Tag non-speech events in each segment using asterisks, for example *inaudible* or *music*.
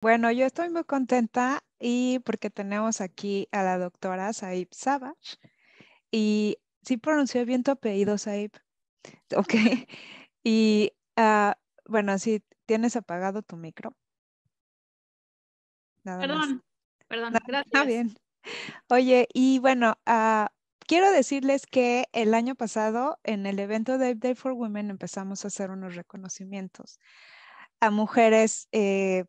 Bueno, yo estoy muy contenta y porque tenemos aquí a la doctora Saib Savage. Y sí pronunció bien tu apellido, Saib. *laughs* Ok. Y ah, bueno, si tienes apagado tu micro. perdón, perdón, gracias. Está bien. Oye, y bueno, ah, quiero decirles que el año pasado en el evento de Day for Women empezamos a hacer unos reconocimientos a mujeres eh,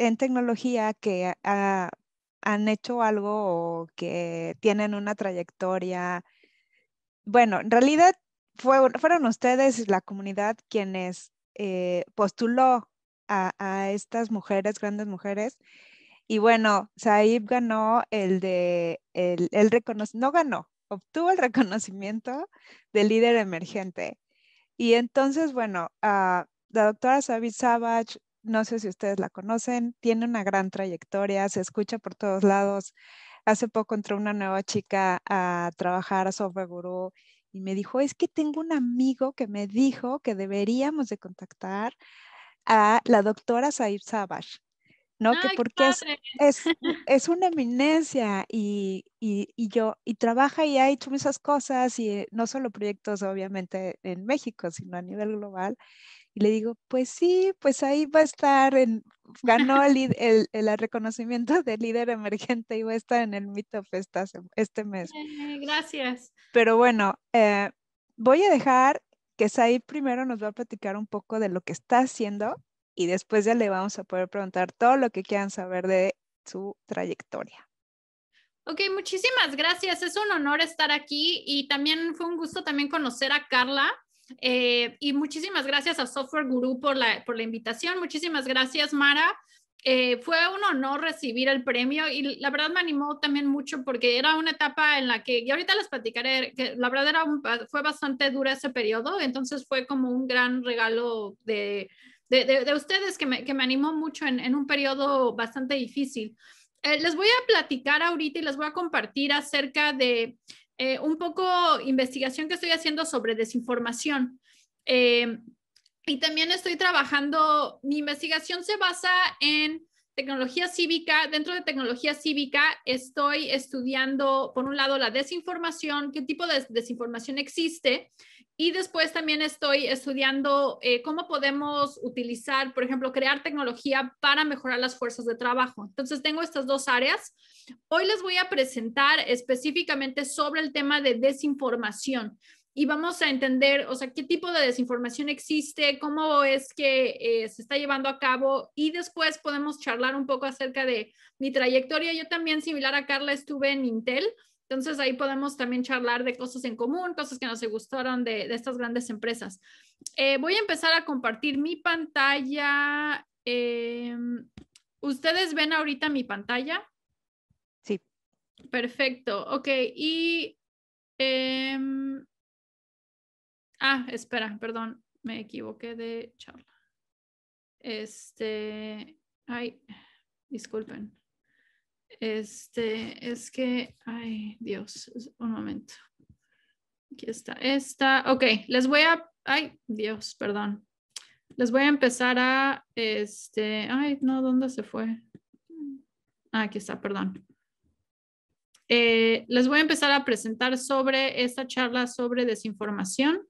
en tecnología que han hecho algo o que tienen una trayectoria. Bueno, en realidad fueron ustedes, la comunidad, quienes eh, postuló a, estas mujeres, grandes mujeres. Y bueno, Saib ganó el de, el, el no ganó, obtuvo el reconocimiento del líder emergente. Y entonces, bueno, ah, la doctora Sabi Savage no sé si ustedes la conocen, tiene una gran trayectoria, se escucha por todos lados. Hace poco entró una nueva chica a trabajar a Software Guru y me dijo, es que tengo un amigo que me dijo que deberíamos de contactar a la doctora Saib Sabash, ¿no? que porque *laughs* es, una eminencia y, y, yo, y trabaja y ha hecho muchas cosas y eh, no solo proyectos obviamente en México, sino a nivel global. Y le digo, pues sí, pues ahí va a estar, en, ganó el, reconocimiento de líder emergente y va a estar en el mito festa este mes. Eh, gracias. Pero bueno, eh, voy a dejar que Said primero nos va a platicar un poco de lo que está haciendo y después ya le vamos a poder preguntar todo lo que quieran saber de su trayectoria. Ok, muchísimas gracias. Es un honor estar aquí y también fue un gusto también conocer a Carla. Eh, y muchísimas gracias a Software Guru por la, por la invitación. Muchísimas gracias, Mara. Eh, fue un honor recibir el premio y la verdad me animó también mucho porque era una etapa en la que, y ahorita les platicaré, que la verdad fue bastante dura ese periodo, entonces fue como un gran regalo de, ustedes que me, animó mucho en, un periodo bastante difícil. Eh, les voy a platicar ahorita y les voy a compartir acerca de eh, un poco investigación que estoy haciendo sobre desinformación. Eh, y también estoy trabajando, mi investigación se basa en tecnología cívica. Dentro de tecnología cívica estoy estudiando, por un lado, la desinformación, qué tipo de desinformación existe, y después también estoy estudiando eh, cómo podemos utilizar, por ejemplo, crear tecnología para mejorar las fuerzas de trabajo. Entonces, tengo estas dos áreas. Hoy les voy a presentar específicamente sobre el tema de desinformación y vamos a entender, o sea, qué tipo de desinformación existe, cómo es que eh, se está llevando a cabo y después podemos charlar un poco acerca de mi trayectoria. Yo también, similar a Carla, estuve en Intel entonces ahí podemos también charlar de cosas en común, cosas que nos gustaron de, estas grandes empresas. Eh, voy a empezar a compartir mi pantalla. Eh, ¿Ustedes ven ahorita mi pantalla? Sí. Perfecto, ok. Y... Em, ah, espera, perdón, me equivoqué de charla. Este... Ay, disculpen. Este, es que, ay Dios, un momento. Aquí está, esta, ok, les voy a, ay Dios, perdón. Les voy a empezar a, este, ay, no, ¿dónde se fue? Ah, aquí está, perdón. Eh, les voy a empezar a presentar sobre esta charla sobre desinformación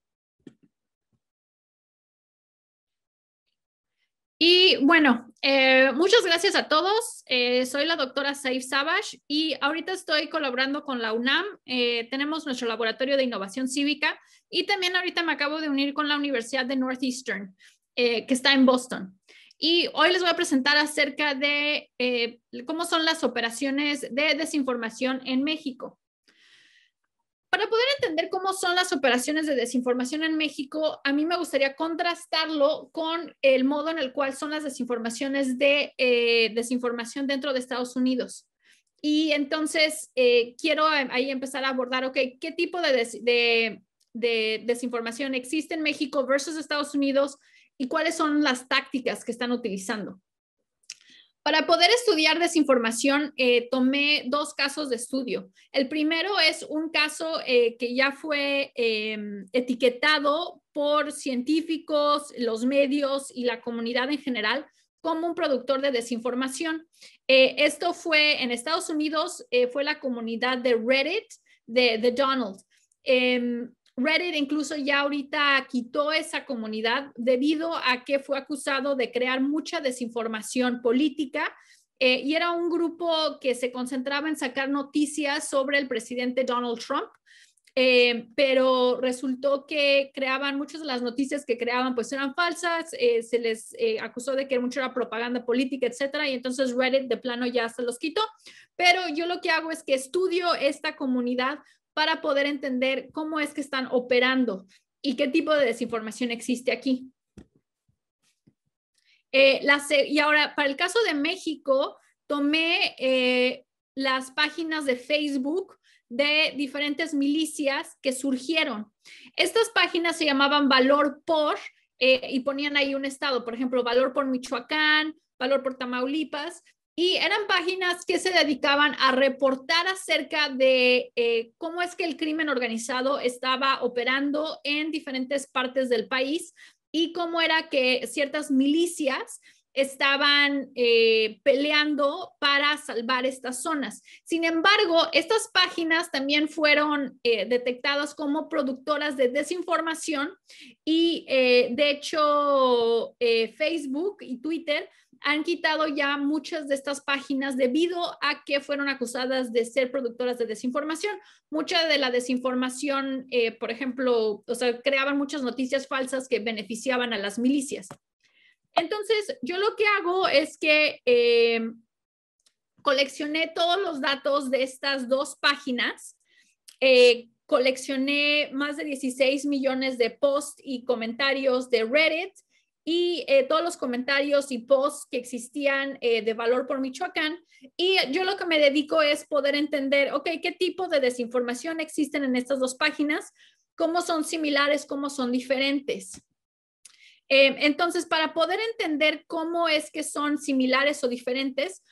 Y bueno, eh, muchas gracias a todos. Eh, soy la doctora Saif Sabash y ahorita estoy colaborando con la UNAM. Eh, tenemos nuestro laboratorio de innovación cívica y también ahorita me acabo de unir con la Universidad de Northeastern, que está en Boston. Y hoy les voy a presentar acerca de cómo son las operaciones de desinformación en México. Para poder entender cómo son las operaciones de desinformación en México, a mí me gustaría contrastarlo con el modo en el cual son las desinformaciones de eh, desinformación dentro de Estados Unidos. Y entonces eh, quiero eh, ahí empezar a abordar, ¿qué tipo de desinformación existe en México versus Estados Unidos y cuáles son las tácticas que están utilizando? Para poder estudiar desinformación, eh, tomé dos casos de estudio. El primero es un caso eh, que ya fue eh, etiquetado por científicos, los medios y la comunidad en general como un productor de desinformación. esto fue en Estados Unidos, fue la comunidad de Reddit de, de Donald. Em, Reddit incluso ya ahorita quitó esa comunidad debido a que fue acusado de crear mucha desinformación política. Eh, y era un grupo que se concentraba en sacar noticias sobre el presidente Donald Trump, eh, pero resultó que creaban muchas de las noticias que creaban pues eran falsas, eh, se les acusó de que mucho era propaganda política, etcétera, y entonces Reddit de plano ya se los quitó. Pero yo lo que hago es que estudio esta comunidad para poder entender cómo es que están operando y qué tipo de desinformación existe aquí. Eh, y ahora, para el caso de México, tomé eh, las páginas de Facebook de diferentes milicias que surgieron. Estas páginas se llamaban Valor por eh, y ponían ahí un estado, por ejemplo, Valor por Michoacán, Valor por Tamaulipas, y eran páginas que se dedicaban a reportar acerca de eh, cómo es que el crimen organizado estaba operando en diferentes partes del país y cómo era que ciertas milicias estaban eh, peleando para salvar estas zonas. Sin embargo, estas páginas también fueron eh, detectadas como productoras de desinformación y de hecho Facebook y Twitter han quitado ya muchas de estas páginas debido a que fueron acusadas de ser productoras de desinformación. Mucha de la desinformación, eh, por ejemplo, o sea, creaban muchas noticias falsas que beneficiaban a las milicias. Entonces, yo lo que hago es que em, coleccioné todos los datos de estas dos páginas. Eh, coleccioné más de 16 millones de posts y comentarios de Reddit y eh, todos los comentarios y posts que existían eh, de valor por Michoacán. Y yo lo que me dedico es poder entender, ok, qué tipo de desinformación existen en estas dos páginas, cómo son similares, cómo son diferentes. Eh, entonces, para poder entender cómo es que son similares o diferentes,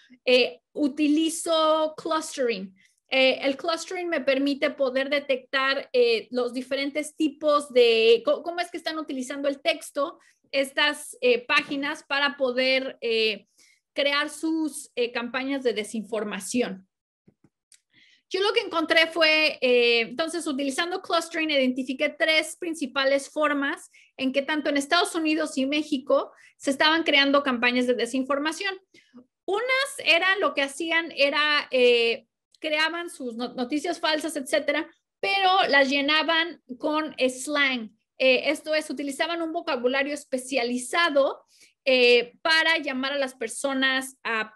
utilizo clustering. el clustering me permite poder detectar los diferentes tipos de, cómo es que están utilizando el texto estas eh, páginas para poder eh, crear sus eh, campañas de desinformación. Yo lo que encontré fue, entonces, utilizando clustering, identifiqué tres principales formas en que tanto en Estados Unidos y México se estaban creando campañas de desinformación. Unas eran lo que hacían, era, creaban sus noticias falsas, etcétera, pero las llenaban con slang, eh, esto es, utilizaban un vocabulario especializado eh, para llamar a las personas a,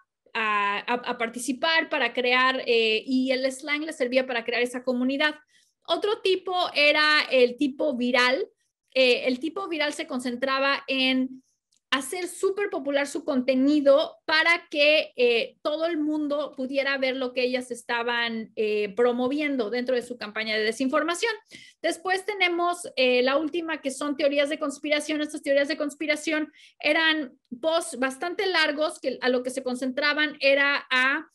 participar, para crear, eh, y el slang les servía para crear esa comunidad. Otro tipo era el tipo viral. el tipo viral se concentraba en hacer súper popular su contenido para que eh, todo el mundo pudiera ver lo que ellas estaban eh, promoviendo dentro de su campaña de desinformación. Después tenemos eh, la última, que son teorías de conspiración. Estas teorías de conspiración eran posts bastante largos que a lo que se concentraban era a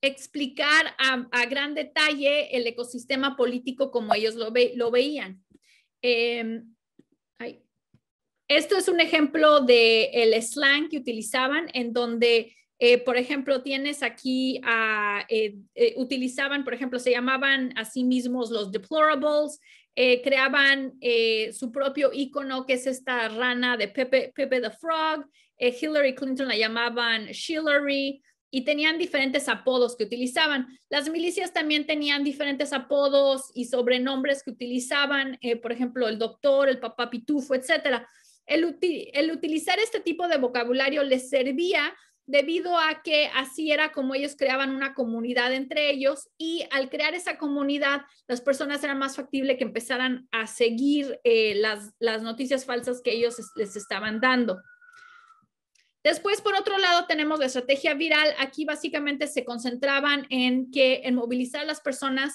explicar a, gran detalle el ecosistema político como ellos lo, lo veían. Em, esto es un ejemplo del slang que utilizaban en donde... Eh, por ejemplo, tienes aquí, eh, eh, utilizaban, por ejemplo, se llamaban a sí mismos los deplorables, creaban su propio icono que es esta rana de Pepe, Pepe the Frog, Hillary Clinton la llamaban Shillery y tenían diferentes apodos que utilizaban. Las milicias también tenían diferentes apodos y sobrenombres que utilizaban, por ejemplo, el doctor, el papá pitufo, etcétera el, utilizar este tipo de vocabulario les servía debido a que así era como ellos creaban una comunidad entre ellos y al crear esa comunidad las personas eran más factible que empezaran a seguir eh, las, las noticias falsas que ellos les estaban dando. Después, por otro lado, tenemos la estrategia viral. Aquí básicamente se concentraban en que en movilizar a las personas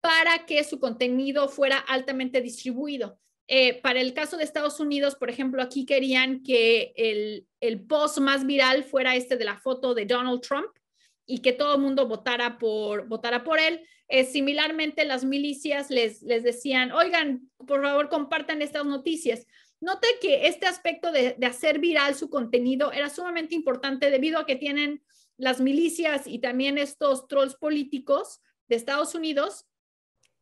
para que su contenido fuera altamente distribuido. Eh, para el caso de Estados Unidos, por ejemplo, aquí querían que el, post más viral fuera este de la foto de Donald Trump y que todo el mundo votara por, él. Eh, similarmente, las milicias les, decían, oigan, por favor, compartan estas noticias. Note que este aspecto de hacer viral su contenido era sumamente importante debido a que tienen las milicias y también estos trolls políticos de Estados Unidos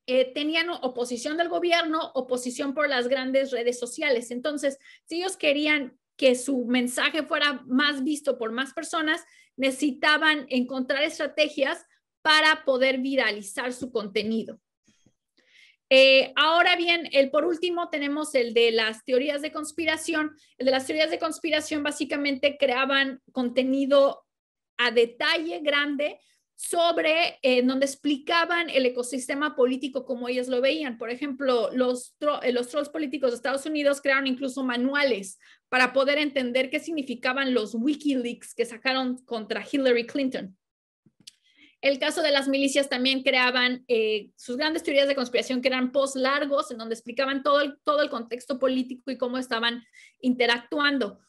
eh, tenían oposición del gobierno, oposición por las grandes redes sociales. Entonces, si ellos querían que su mensaje fuera más visto por más personas, necesitaban encontrar estrategias para poder viralizar su contenido. Eh, ahora bien, el por último tenemos el de las teorías de conspiración. El de las teorías de conspiración básicamente creaban contenido a detalle grande sobre eh, en donde explicaban el ecosistema político como ellos lo veían. Por ejemplo, eh, los, trolls políticos de Estados Unidos crearon incluso manuales para poder entender qué significaban los Wikileaks que sacaron contra Hillary Clinton. El caso de las milicias también creaban eh, sus grandes teorías de conspiración, que eran post largos, en donde explicaban todo el, todo el contexto político y cómo estaban interactuando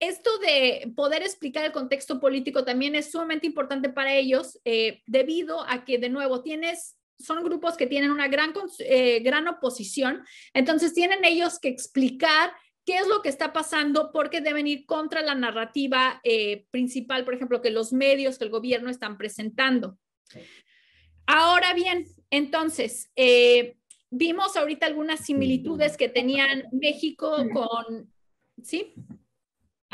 esto de poder explicar el contexto político también es sumamente importante para ellos, eh, debido a que, de nuevo, tienes son grupos que tienen una gran, eh, gran oposición, entonces tienen ellos que explicar qué es lo que está pasando, porque deben ir contra la narrativa eh, principal, por ejemplo, que los medios, que el gobierno están presentando. Ahora bien, entonces, vimos ahorita algunas similitudes que tenían México con, ¿sí?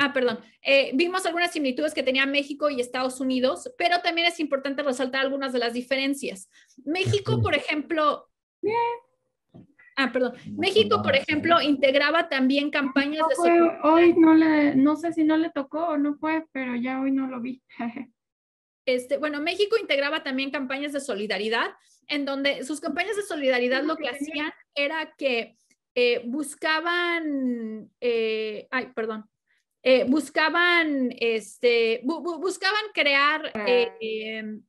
Ah, perdón. Eh, vimos algunas similitudes que tenía México y Estados Unidos, pero también es importante resaltar algunas de las diferencias. México, por ejemplo... Ah, perdón. México, por ejemplo, integraba también campañas de... hoy no le, no sé si no le tocó o no fue, pero ya hoy no lo vi. *laughs* Este, bueno, México integraba también campañas de solidaridad, en donde sus campañas de solidaridad lo que hacían era que eh, buscaban, eh, ay, perdón, eh, buscaban, este, buscaban crear ah. em,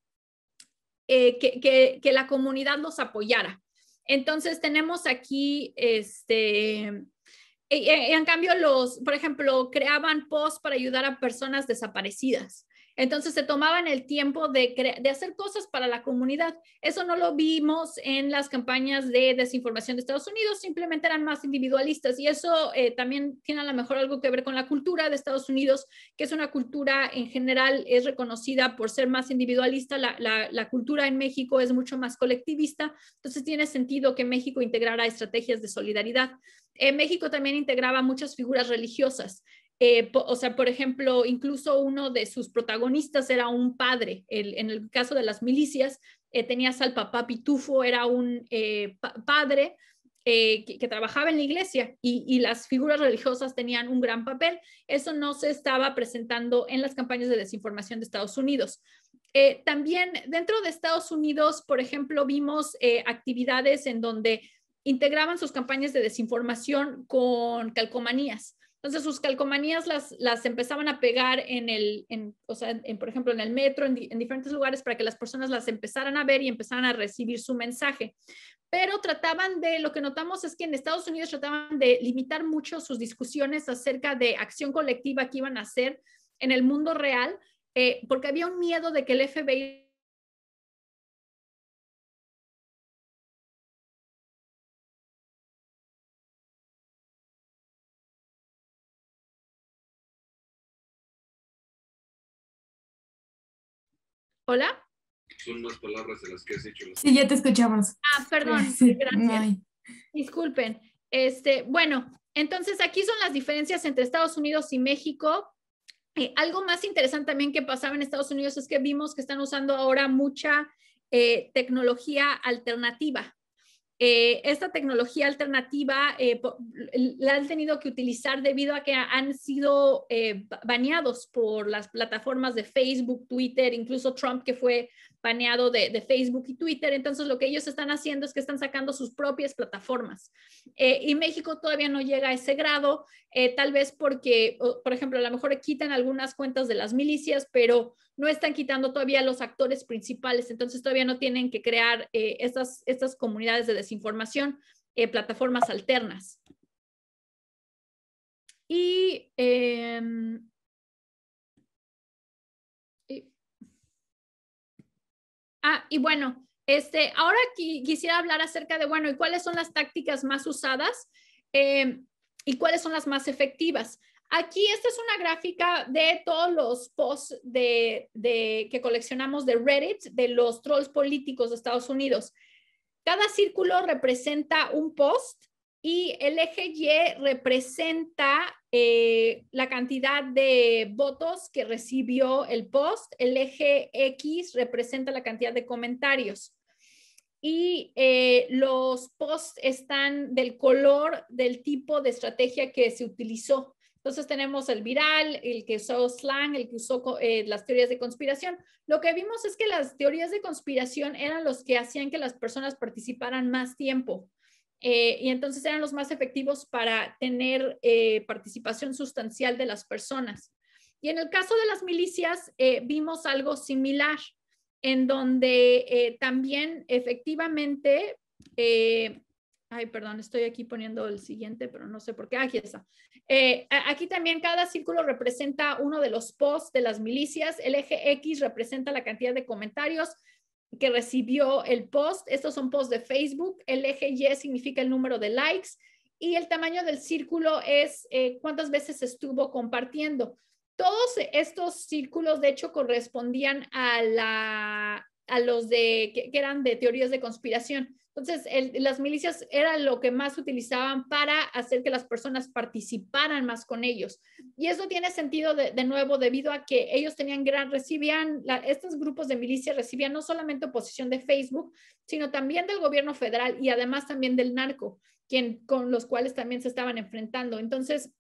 eh, que, que, la comunidad los apoyara. Entonces tenemos aquí, este, en cambio, los, por ejemplo, creaban posts para ayudar a personas desaparecidas. Entonces se tomaban el tiempo de, hacer cosas para la comunidad. Eso no lo vimos en las campañas de desinformación de Estados Unidos, simplemente eran más individualistas y eso eh, también tiene a lo mejor algo que ver con la cultura de Estados Unidos, que es una cultura en general, es reconocida por ser más individualista, la, la cultura en México es mucho más colectivista, entonces tiene sentido que México integrara estrategias de solidaridad. En México también integraba muchas figuras religiosas. Eh, o sea, por ejemplo, incluso uno de sus protagonistas era un padre. en el caso de las milicias, eh, tenías al papá Pitufo, era un eh, padre eh, que, trabajaba en la iglesia y, las figuras religiosas tenían un gran papel. Eso no se estaba presentando en las campañas de desinformación de Estados Unidos. también dentro de Estados Unidos, por ejemplo, vimos actividades en donde integraban sus campañas de desinformación con calcomanías. Entonces sus calcomanías las, empezaban a pegar en el, o sea, por ejemplo, en el metro, en, diferentes lugares para que las personas las empezaran a ver y empezaran a recibir su mensaje. Pero trataban de, lo que notamos es que en Estados Unidos trataban de limitar mucho sus discusiones acerca de acción colectiva que iban a hacer en el mundo real, eh, porque había un miedo de que el FBI ¿Hola? Son más palabras de las que has dicho. Sí, ya te escuchamos. Ah, perdón, Disculpen. Este, bueno, entonces aquí son las diferencias entre Estados Unidos y México. Eh, algo más interesante también que pasaba en Estados Unidos es que vimos que están usando ahora mucha eh, tecnología alternativa, eh, esta tecnología alternativa eh, la han tenido que utilizar debido a que han sido eh, bañados baneados por las plataformas de Facebook, Twitter, incluso Trump, que fue paneado de, Facebook y Twitter. Entonces, lo que ellos están haciendo es que están sacando sus propias plataformas. Eh, y México todavía no llega a ese grado, eh, tal vez porque, por ejemplo, a lo mejor quitan algunas cuentas de las milicias, pero no están quitando todavía los actores principales. Entonces, todavía no tienen que crear eh, estas, estas comunidades de desinformación, plataformas alternas. Y em, Ah, y bueno, este, ahora quisiera hablar acerca de, bueno, ¿y cuáles son las tácticas más usadas eh, y cuáles son las más efectivas? Aquí esta es una gráfica de todos los posts que coleccionamos de Reddit, de los trolls políticos de Estados Unidos. Cada círculo representa un post y el eje Y representa eh, la cantidad de votos que recibió el post. El eje X representa la cantidad de comentarios. Y eh, los posts están del color del tipo de estrategia que se utilizó. Entonces tenemos el viral, el que usó slang, el que usó eh, las teorías de conspiración. Lo que vimos es que las teorías de conspiración eran los que hacían que las personas participaran más tiempo. Eh, y entonces eran los más efectivos para tener eh, participación sustancial de las personas. Y en el caso de las milicias eh, vimos algo similar, en donde también efectivamente, ay, perdón, estoy aquí poniendo el siguiente, pero no sé por qué, aquí está. aquí también cada círculo representa uno de los posts de las milicias, el eje X representa la cantidad de comentarios, que recibió el post. Estos son posts de Facebook. El eje Y significa el número de likes y el tamaño del círculo es eh, cuántas veces estuvo compartiendo. Todos estos círculos, de hecho, correspondían a, la, a los de, que eran de teorías de conspiración. Entonces, las milicias eran lo que más utilizaban para hacer que las personas participaran más con ellos. Y eso tiene sentido de, nuevo debido a que ellos tenían gran, recibían, estos grupos de milicias recibían no solamente oposición de Facebook, sino también del gobierno federal y además también del narco, quien, con los cuales también se estaban enfrentando. Entonces,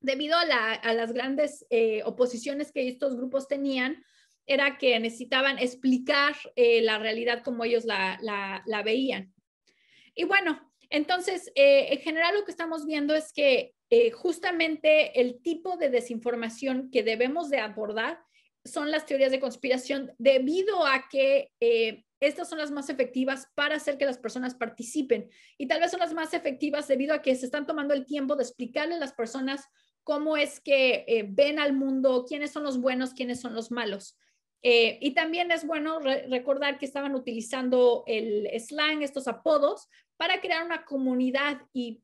debido a, las grandes eh, oposiciones que estos grupos tenían, era que necesitaban explicar eh, la realidad como ellos la, veían. Y bueno, entonces, eh, en general lo que estamos viendo es que eh, justamente el tipo de desinformación que debemos de abordar son las teorías de conspiración debido a que estas son las más efectivas para hacer que las personas participen y tal vez son las más efectivas debido a que se están tomando el tiempo de explicarle a las personas cómo es que ven al mundo, quiénes son los buenos, quiénes son los malos. Eh, y también es bueno recordar que estaban utilizando el slang, estos apodos, para crear una comunidad y,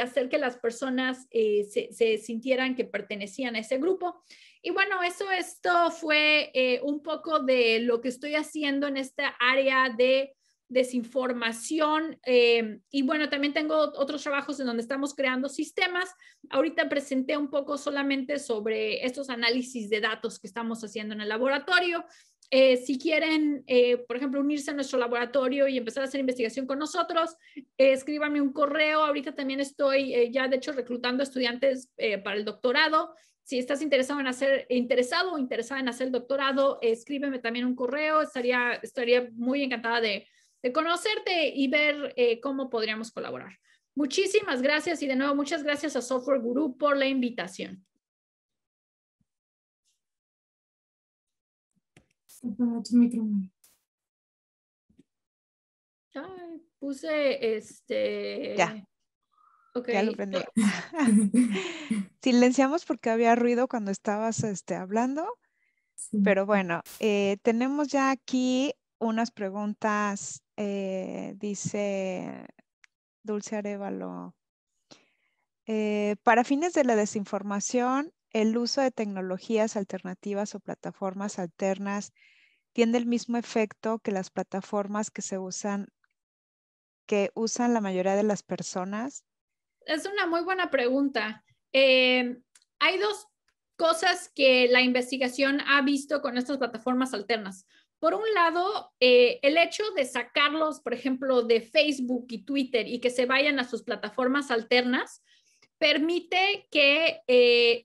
hacer que las personas eh, se, sintieran que pertenecían a ese grupo. Y bueno, eso esto fue eh, un poco de lo que estoy haciendo en esta área de desinformación. Eh, y bueno, también tengo otros trabajos en donde estamos creando sistemas. Ahorita presenté un poco solamente sobre estos análisis de datos que estamos haciendo en el laboratorio. Eh, si quieren, eh, por ejemplo, unirse a nuestro laboratorio y empezar a hacer investigación con nosotros, escríbame un correo. Ahorita también estoy ya, de hecho, reclutando estudiantes para el doctorado. Si estás interesado en hacer, interesado o interesada en hacer el doctorado, escríbeme también un correo. Estaría, estaría muy encantada de, de conocerte y ver eh, cómo podríamos colaborar. Muchísimas gracias y de nuevo muchas gracias a Software Guru por la invitación. puse este. Ya. Ya lo *laughs* Silenciamos porque había ruido cuando estabas este, hablando. Pero bueno, eh, tenemos ya aquí unas preguntas, eh, dice Dulce Arevalo. Eh, para fines de la desinformación, el uso de tecnologías alternativas o plataformas alternas tiene el mismo efecto que las plataformas que se usan, que usan la mayoría de las personas. Es una muy buena pregunta. Eh, hay dos cosas que la investigación ha visto con estas plataformas alternas. Por un lado, eh, el hecho de sacarlos, por ejemplo, de Facebook y Twitter y que se vayan a sus plataformas alternas, permite que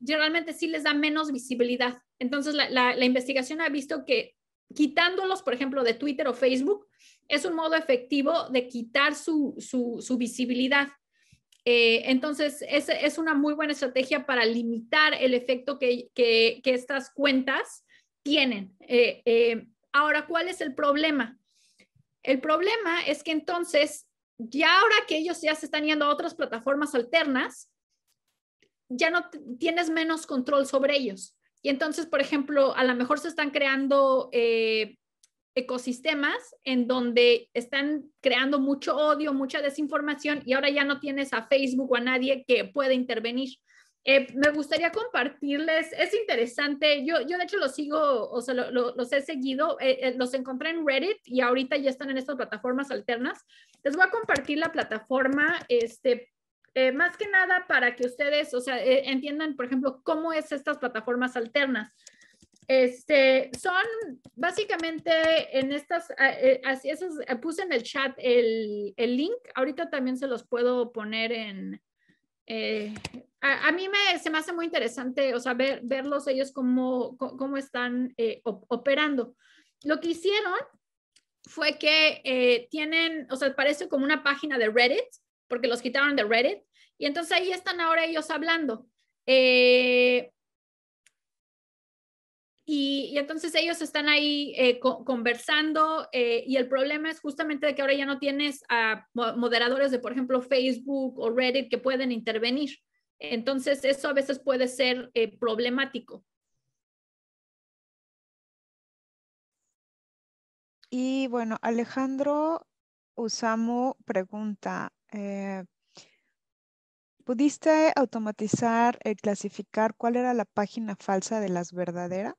generalmente eh, sí les da menos visibilidad. Entonces, la, investigación ha visto que quitándolos, por ejemplo, de Twitter o Facebook, es un modo efectivo de quitar su, visibilidad. Eh, entonces, es, una muy buena estrategia para limitar el efecto que, estas cuentas tienen. Ahora, ¿cuál es el problema? El problema es que entonces, ya ahora que ellos ya se están yendo a otras plataformas alternas, ya no tienes menos control sobre ellos. Y entonces, por ejemplo, a lo mejor se están creando eh, ecosistemas en donde están creando mucho odio, mucha desinformación y ahora ya no tienes a Facebook o a nadie que pueda intervenir. Eh, me gustaría compartirles, es interesante, yo, yo de hecho los sigo, o sea, los he seguido, eh, eh, los encontré en Reddit y ahorita ya están en estas plataformas alternas. Les voy a compartir la plataforma, este, más que nada para que ustedes, o sea, entiendan, por ejemplo, cómo es estas plataformas alternas. Este, son básicamente en estas, así puse en el chat el, el, link, ahorita también se los puedo poner en a, mí me, se me hace muy interesante, o sea, ver, verlos ellos cómo, están eh, operando. Lo que hicieron fue que eh, tienen, o sea, parece como una página de Reddit, porque los quitaron de Reddit, y entonces ahí están ahora ellos hablando. Eh, y, entonces ellos están ahí conversando y el problema es justamente de que ahora ya no tienes a moderadores de, por ejemplo, Facebook o Reddit que pueden intervenir. Entonces, eso a veces puede ser eh, problemático. Y bueno, Alejandro Usamo pregunta, eh, ¿pudiste automatizar el eh, clasificar cuál era la página falsa de las verdaderas?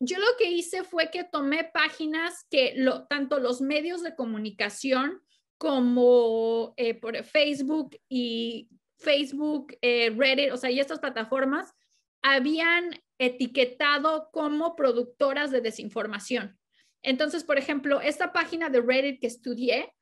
yo lo que hice fue que tomé páginas que tanto los medios de comunicación como por Facebook y Facebook, eh, Reddit, o sea, y estas plataformas habían etiquetado como productoras de desinformación. Entonces, por ejemplo, esta página de Reddit que estudié,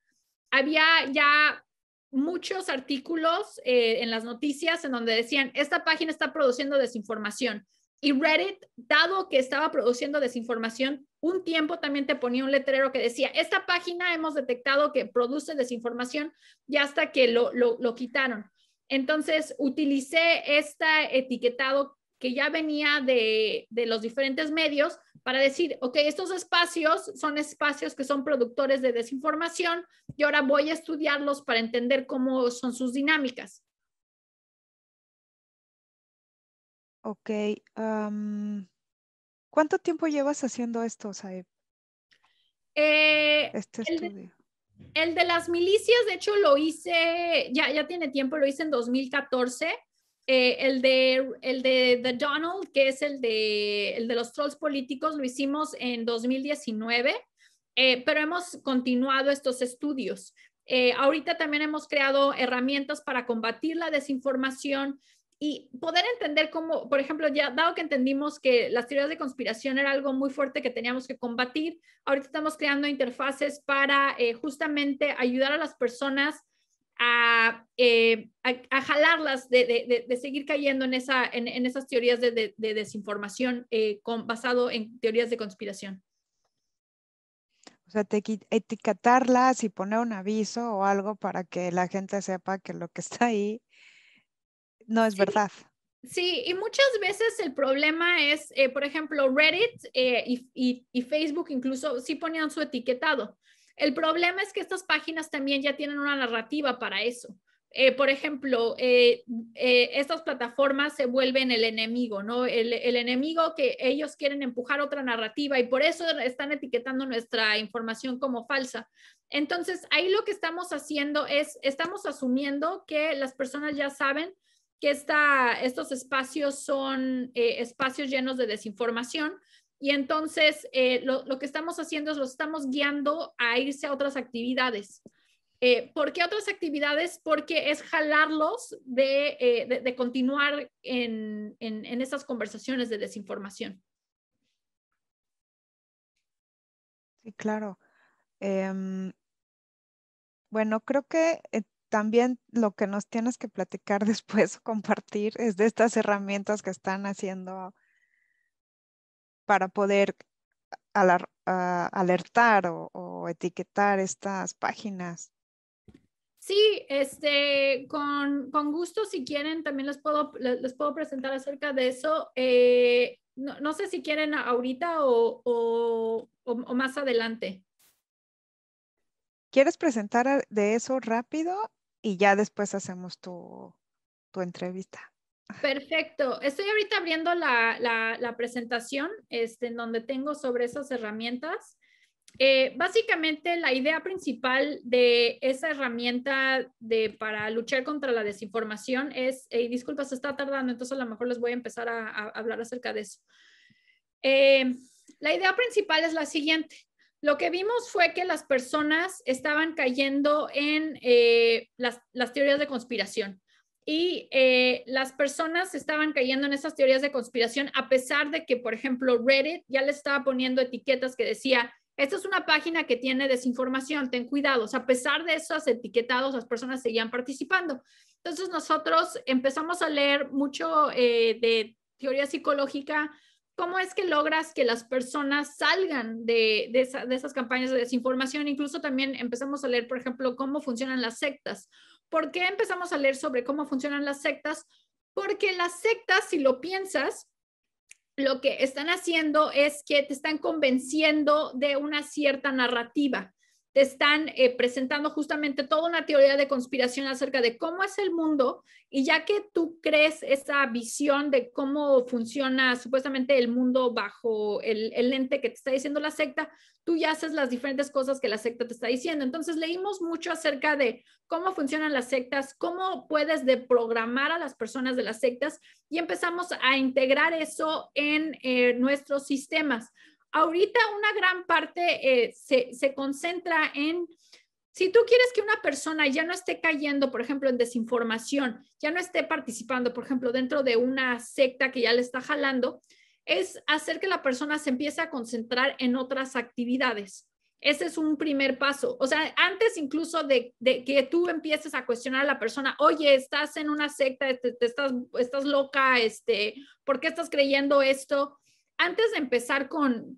había ya muchos artículos eh, en las noticias en donde decían, esta página está produciendo desinformación. Y Reddit, dado que estaba produciendo desinformación, un tiempo también te ponía un letrero que decía, esta página hemos detectado que produce desinformación, y hasta que lo, lo, lo quitaron. Entonces, utilicé este etiquetado que ya venía de, los diferentes medios para decir, ok, estos espacios son espacios que son productores de desinformación y ahora voy a estudiarlos para entender cómo son sus dinámicas. Ok. ¿Cuánto tiempo llevas haciendo esto, Saeb? Eh, este estudio. El de las milicias, de hecho, lo hice, ya, ya tiene tiempo, lo hice en 2014. Eh, el, de, el de The Donald, que es el de, de los trolls políticos, lo hicimos en 2019, eh, pero hemos continuado estos estudios. Eh, ahorita también hemos creado herramientas para combatir la desinformación y poder entender cómo, por ejemplo, ya dado que entendimos que las teorías de conspiración era algo muy fuerte que teníamos que combatir, ahorita estamos creando interfaces para eh, justamente ayudar a las personas a, eh, a, jalarlas de, de, de, seguir cayendo en, esa, en, en esas teorías de, de desinformación eh, con, basado en teorías de conspiración. O sea, te, etiquetarlas y poner un aviso o algo para que la gente sepa que lo que está ahí no es verdad. Sí, y muchas veces el problema es, eh, por ejemplo, Reddit eh, y, y, Facebook incluso sí ponían su etiquetado. El problema es que estas páginas también ya tienen una narrativa para eso. Eh, por ejemplo, estas plataformas se vuelven el enemigo, ¿no? El, el, enemigo que ellos quieren empujar otra narrativa y por eso están etiquetando nuestra información como falsa. Entonces, ahí lo que estamos haciendo es, estamos asumiendo que las personas ya saben que estos espacios son eh, espacios llenos de desinformación. Y entonces eh, lo, que estamos haciendo es los estamos guiando a irse a otras actividades. Eh, ¿Por qué otras actividades? Porque es jalarlos de, continuar en, en, conversaciones de desinformación. Sí, claro. Em, bueno, creo que también lo que nos tienes que platicar *laughs* después o compartir es de estas herramientas que están haciendo para poder ah, alertar o, etiquetar estas páginas. Sí, este, con, gusto, si quieren, también les puedo, puedo presentar acerca de eso. Eh, no, sé si quieren ahorita o, o más adelante. ¿Quieres presentar de eso rápido y ya después hacemos tu, entrevista. Perfecto. Estoy ahorita abriendo la, presentación este, en donde tengo sobre esas herramientas. Eh, básicamente, la idea principal de esa herramienta de, para luchar contra la desinformación es, y está tardando, entonces a lo mejor les voy a empezar a, hablar acerca de eso. Eh, la idea principal es la siguiente lo que vimos fue que las personas estaban cayendo en eh, las, teorías de conspiración y eh, las personas estaban cayendo en esas teorías de conspiración a pesar de que, por ejemplo, Reddit ya le estaba poniendo etiquetas que decía, esta es una página que tiene desinformación, ten cuidado. a pesar de esos etiquetados, las personas seguían participando. Entonces nosotros empezamos a leer mucho eh, de teoría psicológica, ¿Cómo es que logras que las personas salgan de, esas campañas de desinformación? Incluso también empezamos a leer, por ejemplo, cómo funcionan las sectas. ¿Por qué empezamos a leer sobre cómo funcionan las sectas? Porque las sectas, si lo piensas, lo que están haciendo es que te están convenciendo de una cierta narrativa te están eh, presentando justamente toda una teoría de conspiración acerca de cómo es el mundo y ya que tú crees esa visión de cómo funciona supuestamente el mundo bajo el, lente que te está diciendo la secta, tú ya haces las diferentes cosas que la secta te está diciendo. Entonces leímos mucho acerca de cómo funcionan las sectas, cómo puedes deprogramar a las personas de las sectas y empezamos a integrar eso en eh, nuestros sistemas ahorita una gran parte eh, se, concentra en si tú quieres que una persona ya no esté cayendo, por ejemplo, en desinformación, ya no esté participando, por ejemplo, dentro de una secta que ya le está jalando, es hacer que la persona se empiece a concentrar en otras actividades. Ese es un primer paso. O sea, antes incluso de, que tú empieces a cuestionar a la persona, oye, estás en una secta, este, estás, estás loca, este, ¿por qué estás creyendo esto? antes de empezar con,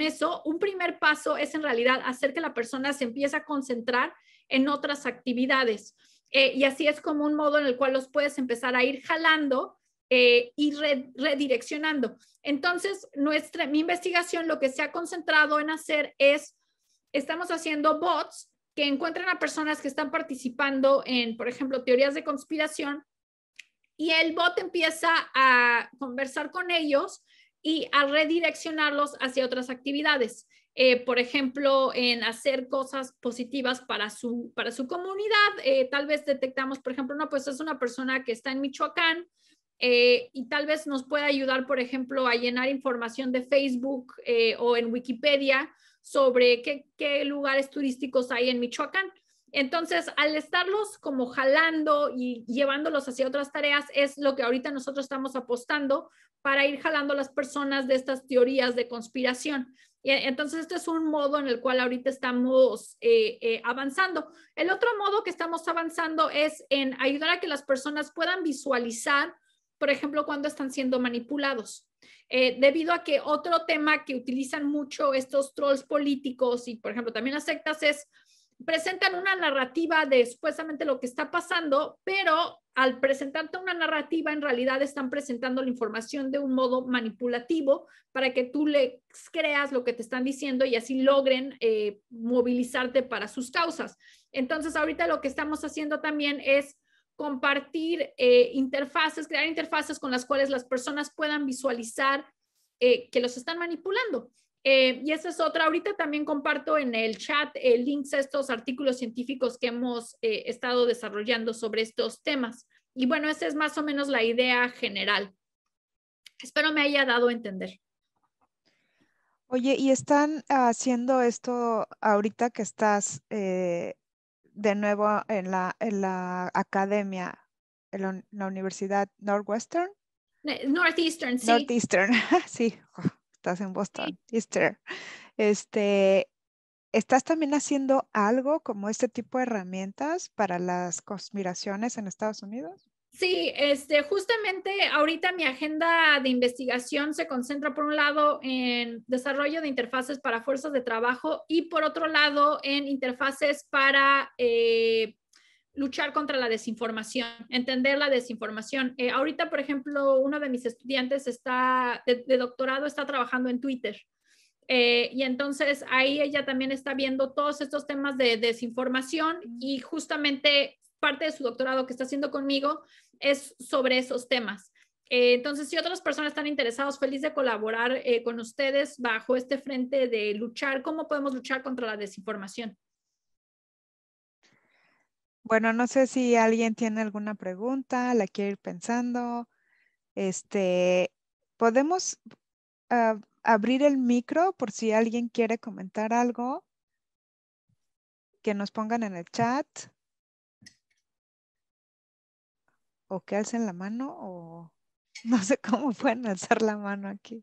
eso, un primer paso es en realidad hacer que la persona se empiece a concentrar en otras actividades. Eh, y así es como un modo en el cual los puedes empezar a ir jalando eh, y redireccionando. Entonces, nuestra, mi investigación lo que se ha concentrado en hacer es, estamos haciendo bots que encuentran a personas que están participando en, por ejemplo, teorías de conspiración, y el bot empieza a conversar con ellos y a redireccionarlos hacia otras actividades. Eh, por ejemplo, en hacer cosas positivas para su, para su comunidad. Eh, tal vez detectamos, por ejemplo, no, pues es una persona que está en Michoacán eh, y tal vez nos pueda ayudar, por ejemplo, a llenar información de Facebook o en Wikipedia sobre qué, qué lugares turísticos hay en Michoacán. Entonces, al estarlos como jalando y llevándolos hacia otras tareas, es lo que ahorita nosotros estamos apostando para ir jalando a las personas de estas teorías de conspiración. Eh, entonces, este es un modo en el cual ahorita estamos eh, eh, avanzando. El otro modo que estamos avanzando es en ayudar a que las personas puedan visualizar, por ejemplo, cuando están siendo manipulados. debido a que otro tema que utilizan mucho estos trolls políticos y, por ejemplo, también las sectas es presentan una narrativa de supuestamente lo que está pasando, pero al presentarte una narrativa, en realidad están presentando la información de un modo manipulativo para que tú le creas lo que te están diciendo y así logren eh, movilizarte para sus causas. Entonces, ahorita lo que estamos haciendo también es compartir eh, interfaces, crear interfaces con las cuales las personas puedan visualizar eh, que los están manipulando. Eh, y esa es otra. Ahorita también comparto en el chat el eh, links a estos artículos científicos que hemos eh, estado desarrollando sobre estos temas. Y bueno, esa es más o menos la idea general. Espero me haya dado a entender. Oye, ¿y están haciendo esto ahorita que estás de nuevo en la, en la academia, en la, Universidad Northwestern? Northeastern, sí. Northeastern, *laughs* sí estás en Boston, Easter. Este, ¿Estás también haciendo algo como este tipo de herramientas para las conspiraciones en Estados Unidos? Sí, este, justamente ahorita mi agenda de investigación se concentra por un lado en desarrollo de interfaces para fuerzas de trabajo y por otro lado en interfaces para eh, luchar contra la desinformación, entender la desinformación. Eh, ahorita, por ejemplo, uno de mis estudiantes está de, doctorado está trabajando en Twitter. Eh, y entonces ahí ella también está viendo todos estos temas de desinformación y justamente parte de su doctorado que está haciendo conmigo es sobre esos temas. Eh, entonces, si otras personas están interesadas feliz de colaborar con ustedes bajo este frente de luchar, cómo podemos luchar contra la desinformación. Bueno, no sé si alguien tiene alguna pregunta, la quiere ir pensando. Este, podemos ah, abrir el micro por si alguien quiere comentar algo. Que nos pongan en el chat. O que alcen la mano o *laughs* no sé cómo pueden alzar la mano aquí.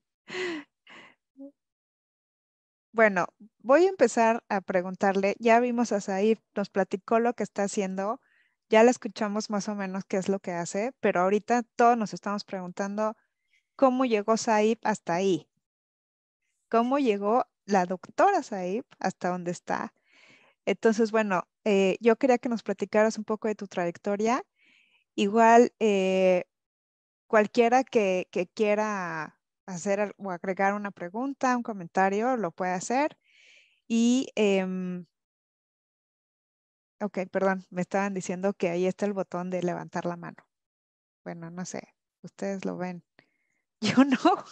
Bueno, voy a empezar a preguntarle, ya vimos a Said, nos platicó lo que está haciendo, ya la escuchamos más o menos qué es lo que hace, pero ahorita todos nos estamos preguntando cómo llegó Saib hasta ahí, cómo llegó la doctora Saib hasta donde está. Entonces, bueno, eh, yo quería que nos platicaras un poco de tu trayectoria. Igual, eh, cualquiera que, que quiera hacer o agregar una pregunta, un comentario, lo puede hacer. Y, em, ok, perdón, me estaban diciendo que ahí está el botón de levantar la mano. Bueno, no sé, ustedes lo ven. *laughs* Yo no.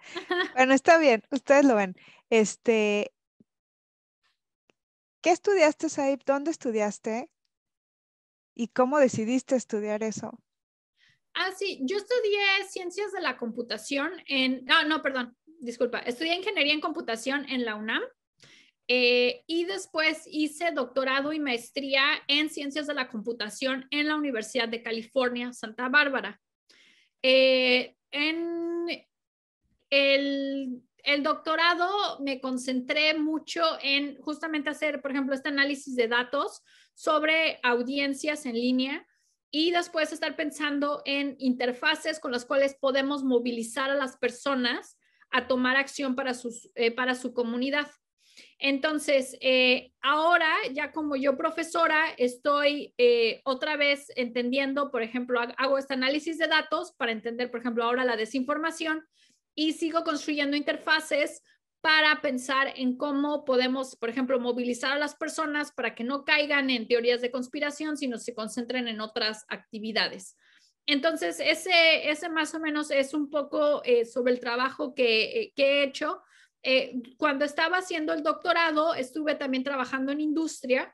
*laughs* bueno, está bien, ustedes lo ven. Este, ¿qué estudiaste, Saib? ¿Dónde estudiaste? ¿Y cómo decidiste estudiar eso? Ah, sí, yo estudié ciencias de la computación en, no, ah, no, perdón, disculpa, estudié ingeniería en computación en la UNAM eh, y después hice doctorado y maestría en ciencias de la computación en la Universidad de California, Santa Bárbara. Eh, en el doctorado me concentré mucho en justamente hacer, por ejemplo, este análisis de datos sobre audiencias en línea y después estar pensando en interfaces con las cuales podemos movilizar a las personas a tomar acción para, eh, su comunidad. Entonces, eh, ahora ya como yo profesora estoy eh, otra vez entendiendo, por ejemplo, hago este análisis de datos para entender, por ejemplo, ahora la desinformación y sigo construyendo interfaces para pensar en cómo podemos, por ejemplo, movilizar a las personas para que no caigan en teorías de conspiración, sino se concentren en otras actividades. Entonces, ese, ese más o menos es un poco eh, sobre el trabajo que, eh, he hecho. Eh, cuando estaba haciendo el doctorado, estuve también trabajando en industria.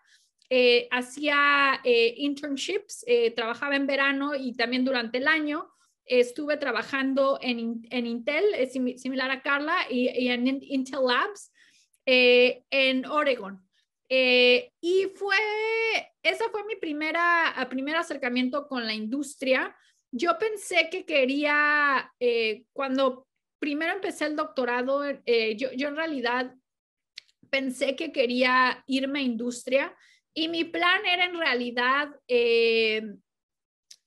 hacía internships, trabajaba en verano y también durante el año estuve trabajando en, en Intel, eh, similar a Carla, y, en Intel Labs eh, en Oregon. Eh, y fue, esa fue mi primera, primer acercamiento con la industria. Yo pensé que quería, cuando primero empecé el doctorado, yo, yo en realidad pensé que quería irme a industria. Y mi plan era en realidad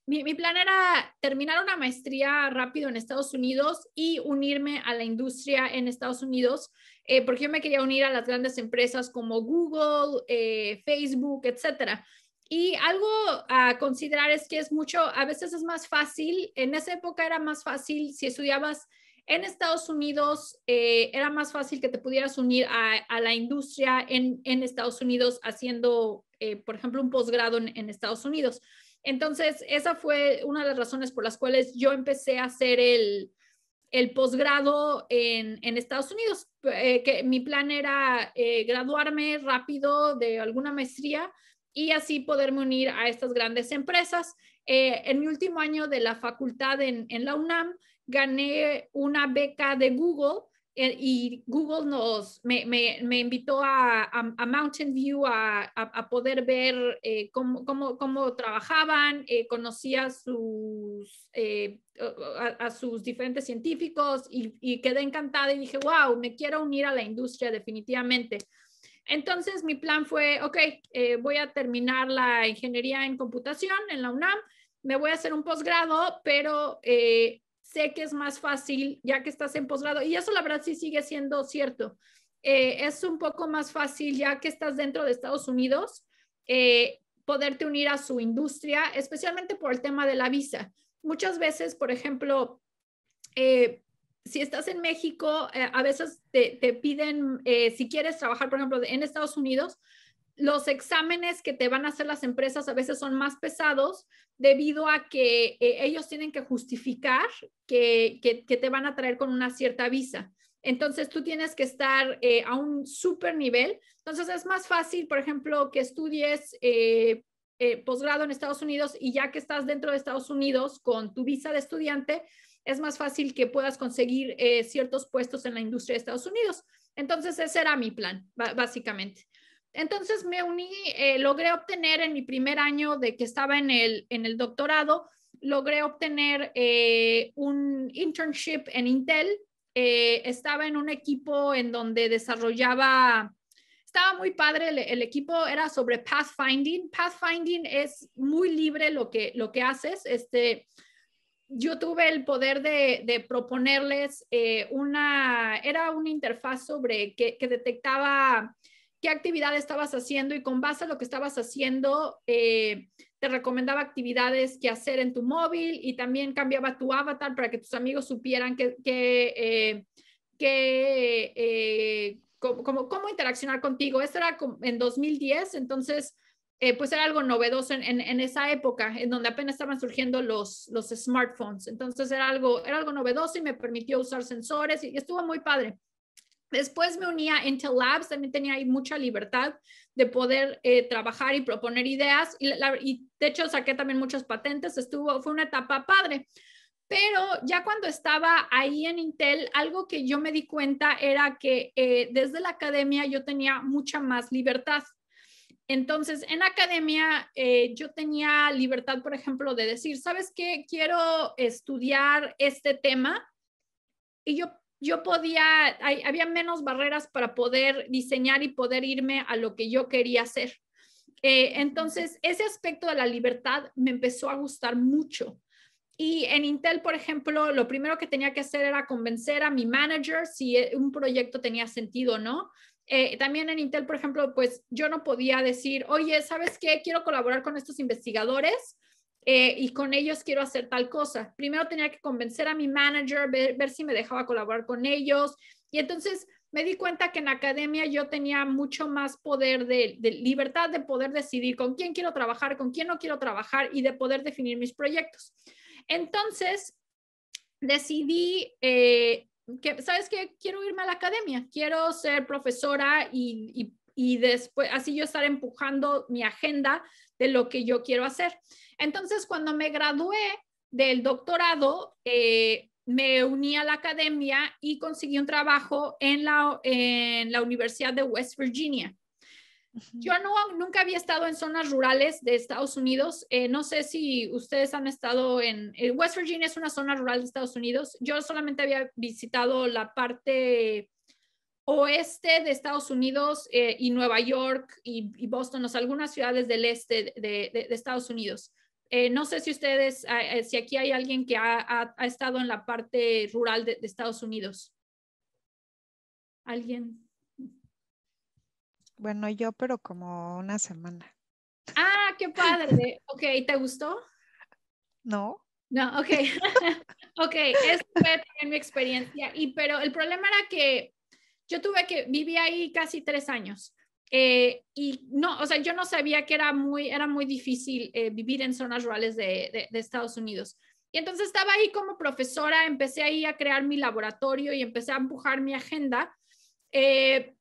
mi, plan era terminar una maestría rápido en Estados Unidos y unirme a la industria en Estados Unidos, eh, porque yo me quería unir a las grandes empresas como Google, eh, Facebook, etc. Y algo a considerar es que es mucho, a veces es más fácil, en esa época era más fácil si estudiabas en Estados Unidos eh, era más fácil que te pudieras unir a, la industria en, Estados Unidos haciendo, por ejemplo, un posgrado en, Estados Unidos. Entonces, esa fue una de las razones por las cuales yo empecé a hacer el, posgrado en, Estados Unidos, eh, que mi plan era eh, graduarme rápido de alguna maestría y así poderme unir a estas grandes empresas. Eh, en mi último año de la facultad en, en la UNAM, gané una beca de Google eh, y Google nos, me, invitó a, Mountain View a, poder ver eh, cómo, trabajaban, eh, conocía sus, eh, a, sus diferentes científicos y, y, quedé encantada y dije, wow, me quiero unir a la industria definitivamente. Entonces mi plan fue, ok, voy a terminar la ingeniería en computación en la UNAM, me voy a hacer un posgrado, pero sé que es más fácil ya que estás en posgrado. Y eso la verdad sí sigue siendo cierto. Eh, es un poco más fácil ya que estás dentro de Estados Unidos eh, poderte unir a su industria, especialmente por el tema de la visa. Muchas veces, por ejemplo, eh, si estás en México, a veces te piden, si quieres trabajar, por ejemplo, en Estados Unidos, los exámenes que te van a hacer las empresas a veces son más pesados debido a que eh, ellos tienen que justificar que, te van a traer con una cierta visa. Entonces tú tienes que estar eh, a un super nivel. Entonces es más fácil, por ejemplo, que estudies eh, posgrado en Estados Unidos y ya que estás dentro de Estados Unidos con tu visa de estudiante, es más fácil que puedas conseguir ciertos puestos en la industria de Estados Unidos. Entonces ese era mi plan, básicamente. Entonces me uní, eh, logré obtener en mi primer año de que estaba en el, en el doctorado, logré obtener eh, un internship en Intel. Eh, estaba en un equipo en donde desarrollaba, estaba muy padre, el, equipo era sobre pathfinding. Pathfinding es muy libre lo que, lo que haces. Este, yo tuve el poder de, proponerles una, era una interfaz sobre que, que detectaba qué actividad estabas haciendo y con base a lo que estabas haciendo, eh, te recomendaba actividades que hacer en tu móvil y también cambiaba tu avatar para que tus amigos supieran que, que, eh, eh, cómo, interaccionar contigo. Esto era en 2010, entonces... pues era algo novedoso en, en, esa época, en donde apenas estaban surgiendo los, los smartphones. Entonces era algo, era algo novedoso y me permitió usar sensores y estuvo muy padre. Después me unía a Intel Labs, también tenía ahí mucha libertad de poder eh, trabajar y proponer ideas y, de hecho saqué también muchas patentes, estuvo, fue una etapa padre. Pero ya cuando estaba ahí en Intel, algo que yo me di cuenta era que eh, desde la academia yo tenía mucha más libertad. Entonces, en academia eh, yo tenía libertad, por ejemplo, de decir, ¿sabes qué? Quiero estudiar este tema. Y yo yo podía, había menos barreras para poder diseñar y poder irme a lo que yo quería hacer. Eh, entonces, ese aspecto de la libertad me empezó a gustar mucho. Y en Intel, por ejemplo, lo primero que tenía que hacer era convencer a mi manager si eh, un proyecto tenía sentido o no. Eh, también en Intel, por ejemplo, pues yo no podía decir, oye, ¿sabes qué? Quiero colaborar con estos investigadores eh, y con ellos quiero hacer tal cosa. Primero tenía que convencer a mi manager, ver, si me dejaba colaborar con ellos. Y entonces me di cuenta que en academia yo tenía mucho más poder de, libertad de poder decidir con quién quiero trabajar, con quién no quiero trabajar y de poder definir mis proyectos. Entonces, decidí eh, que, ¿sabes qué? Quiero irme a la academia, quiero ser profesora y, y después así yo estar empujando mi agenda de lo que yo quiero hacer. Entonces, cuando me gradué del doctorado, eh, me uní a la academia y conseguí un trabajo en la, en la Universidad de West Virginia. Yo nunca había estado en zonas rurales de Estados Unidos. Eh, no sé si ustedes han estado en... Eh, West Virginia es una zona rural de Estados Unidos. Yo solamente había visitado la parte oeste de Estados Unidos y Nueva York y, Boston, o sea, algunas ciudades del este de Estados Unidos. Eh, no sé si ustedes, ah, eh, si aquí hay alguien que ha, estado en la parte rural de, Estados Unidos. ¿Alguien? Bueno, yo, pero como una semana. Ah, qué padre. *laughs* ok, ¿te gustó? No. No, ok. *laughs* ok, es mi experiencia. Y, pero el problema era que yo tuve que, viví ahí casi tres años. Eh, y no, o sea, yo no sabía que era muy, era muy difícil eh, vivir en zonas rurales de, de, Estados Unidos. Y entonces estaba ahí como profesora, empecé ahí a crear mi laboratorio y empecé a empujar mi agenda. Eh,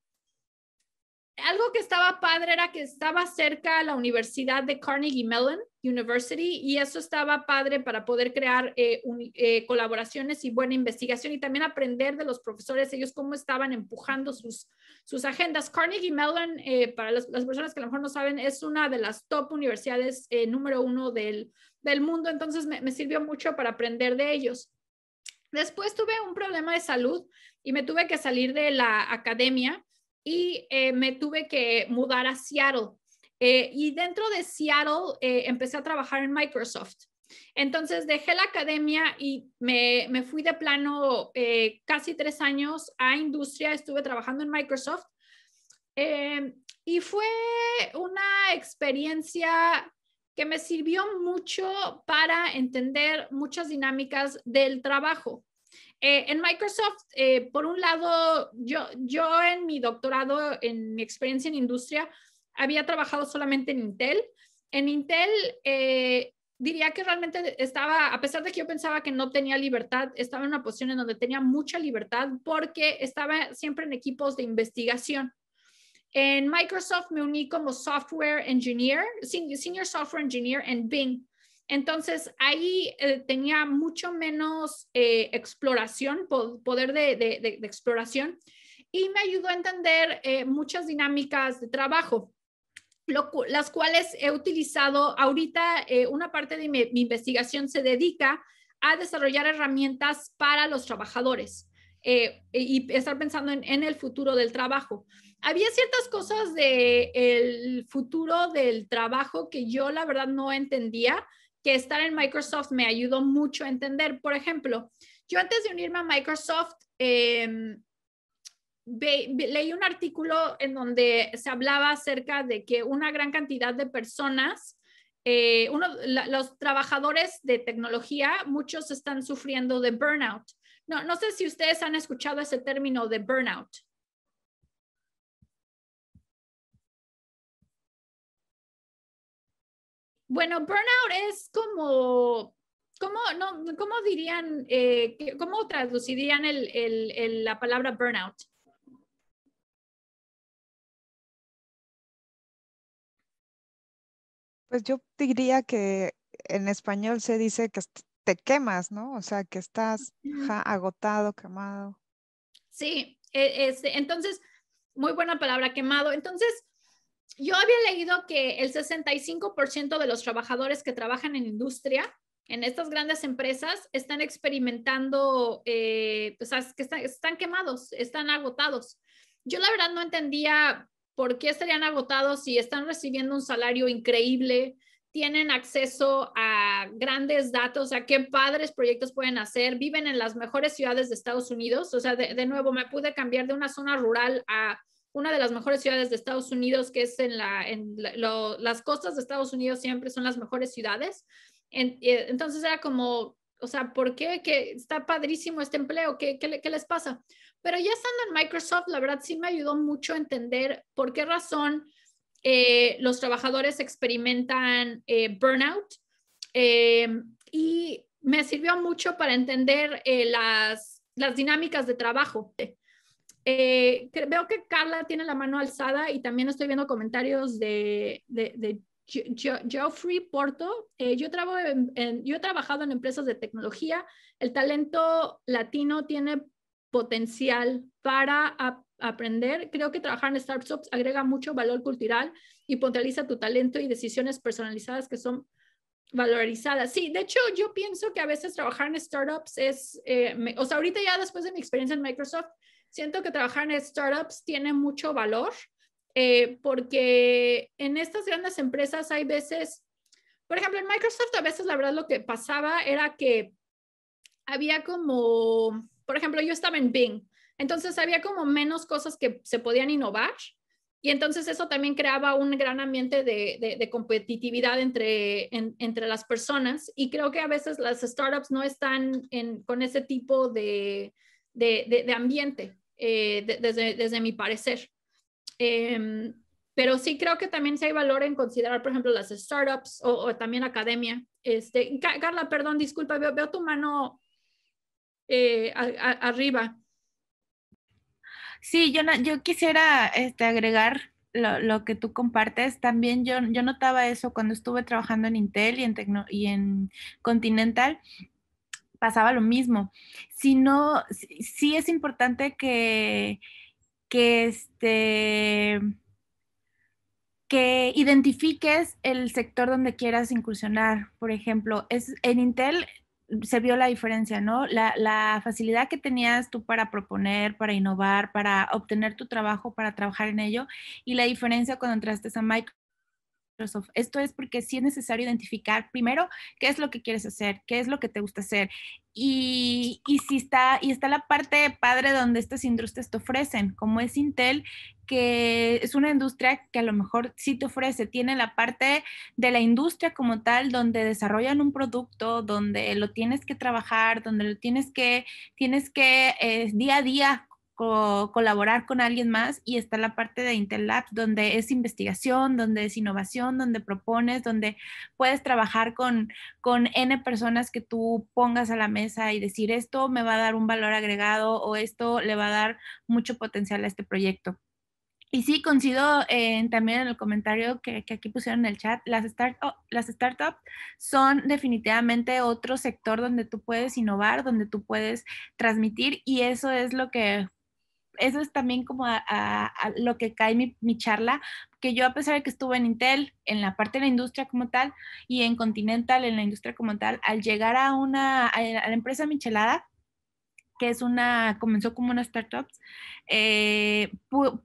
algo que estaba padre era que estaba cerca a la Universidad de Carnegie Mellon University y eso estaba padre para poder crear colaboraciones y buena investigación y también aprender de los profesores, ellos cómo estaban empujando sus, sus agendas. Carnegie Mellon, eh, para las, las, personas que a lo mejor no saben, es una de las top universidades eh, número uno del, del mundo, entonces me, me sirvió mucho para aprender de ellos. Después tuve un problema de salud y me tuve que salir de la academia y eh, me tuve que mudar a Seattle. y dentro de Seattle empecé a trabajar en Microsoft. Entonces dejé la academia y me, fui de plano eh, casi tres años a industria, estuve trabajando en Microsoft eh, y fue una experiencia que me sirvió mucho para entender muchas dinámicas del trabajo. Eh, en Microsoft, por un lado, yo, yo en mi doctorado, en mi experiencia en industria, había trabajado solamente en Intel. En Intel, diría que realmente estaba, a pesar de que yo pensaba que no tenía libertad, estaba en una posición en donde tenía mucha libertad porque estaba siempre en equipos de investigación. En Microsoft me uní como software engineer, senior software engineer en Bing. Entonces ahí eh, tenía mucho menos eh, exploración, poder de, exploración, y me ayudó a entender eh, muchas dinámicas de trabajo las cuales he utilizado ahorita, eh, una parte de mi, investigación se dedica a desarrollar herramientas para los trabajadores. Eh, y estar pensando en, el futuro del trabajo. Había ciertas cosas del el futuro del trabajo que yo la verdad no entendía, que estar en Microsoft me ayudó mucho a entender. Por ejemplo, yo antes de unirme a Microsoft, em, leí un artículo en donde se hablaba acerca de que una gran cantidad de personas, eh, los trabajadores de tecnología, muchos están sufriendo de burnout. No, sé si ustedes han escuchado ese término de burnout. Bueno, burnout es como, ¿cómo, dirían, eh, cómo traducirían la palabra burnout? Pues yo diría que en español se dice que te quemas, ¿no? O sea, que estás agotado, quemado. Sí, e-, este, entonces, muy buena palabra, quemado. Entonces, yo había leído que el 65% de los trabajadores que trabajan en industria, en estas grandes empresas, están experimentando, o eh, pues, sea, que están quemados, están agotados. Yo la verdad no entendía ¿Por qué estarían agotados si están recibiendo un salario increíble? tienen acceso a grandes datos, a qué padres proyectos pueden hacer, viven en las mejores ciudades de Estados Unidos. O sea, de, nuevo, me pude cambiar de una zona rural a una de las mejores ciudades de Estados Unidos, que es en, la, las costas de Estados Unidos siempre son las mejores ciudades. Eh, entonces era como, o sea, ¿por qué? Que está padrísimo este empleo, qué les pasa? Pero ya estando en Microsoft, la verdad sí me ayudó mucho a entender por qué razón eh, los trabajadores experimentan eh, burnout eh, y me sirvió mucho para entender las, las dinámicas de trabajo. veo que Carla tiene la mano alzada y también estoy viendo comentarios de, Geoffrey Porto. yo, yo he trabajado en empresas de tecnología. El talento latino tiene potencial para aprender. Creo que trabajar en startups agrega mucho valor cultural y potencializa tu talento y decisiones personalizadas que son valorizadas. Sí, de hecho yo pienso que a veces trabajar en startups es, eh, o sea, ahorita ya después de mi experiencia en Microsoft, siento que trabajar en startups tiene mucho valor eh, porque en estas grandes empresas hay veces, por ejemplo, en Microsoft a veces la verdad lo que pasaba era que había como por ejemplo, yo estaba en Bing, entonces había como menos cosas que se podían innovar y entonces eso también creaba un gran ambiente de, competitividad entre, entre las personas y creo que a veces las startups no están con ese tipo de, de ambiente, eh, desde, desde, mi parecer. Em, pero sí creo que también sí hay valor en considerar, por ejemplo, las startups o, también academia. Este, Carla, perdón, disculpa, veo, veo tu mano eh, arriba. Sí, yo, yo quisiera este, agregar lo, que tú compartes. También yo, notaba eso cuando estuve trabajando en Intel y en, y en Continental pasaba lo mismo. Si no, sí es importante que, que este, que identifiques el sector donde quieras incursionar. Por ejemplo, es, en Intel se vio la diferencia, ¿no? La, facilidad que tenías tú para proponer, para innovar, para obtener tu trabajo, para trabajar en ello, y la diferencia cuando entraste a Microsoft. Esto es porque sí es necesario identificar primero qué es lo que quieres hacer, qué es lo que te gusta hacer, y, si está, y está la parte padre donde estas industrias te ofrecen, como es Intel, que es una industria que a lo mejor sí te ofrece, tiene la parte de la industria como tal, donde desarrollan un producto, donde lo tienes que trabajar, donde lo tienes que, tienes que eh, día a día colaborar con alguien más y está la parte de Labs donde es investigación, donde es innovación, donde propones, donde puedes trabajar con, con N personas que tú pongas a la mesa y decir esto me va a dar un valor agregado o esto le va a dar mucho potencial a este proyecto. Y sí, coincido eh, también en el comentario que, aquí pusieron en el chat, las, start oh, las startups son definitivamente otro sector donde tú puedes innovar, donde tú puedes transmitir y eso es lo que eso es también como a, lo que cae mi, charla, que yo a pesar de que estuve en Intel, en la parte de la industria como tal, y en Continental, en la industria como tal, al llegar a una, la empresa Michelada, que es una, comenzó como una startup, eh,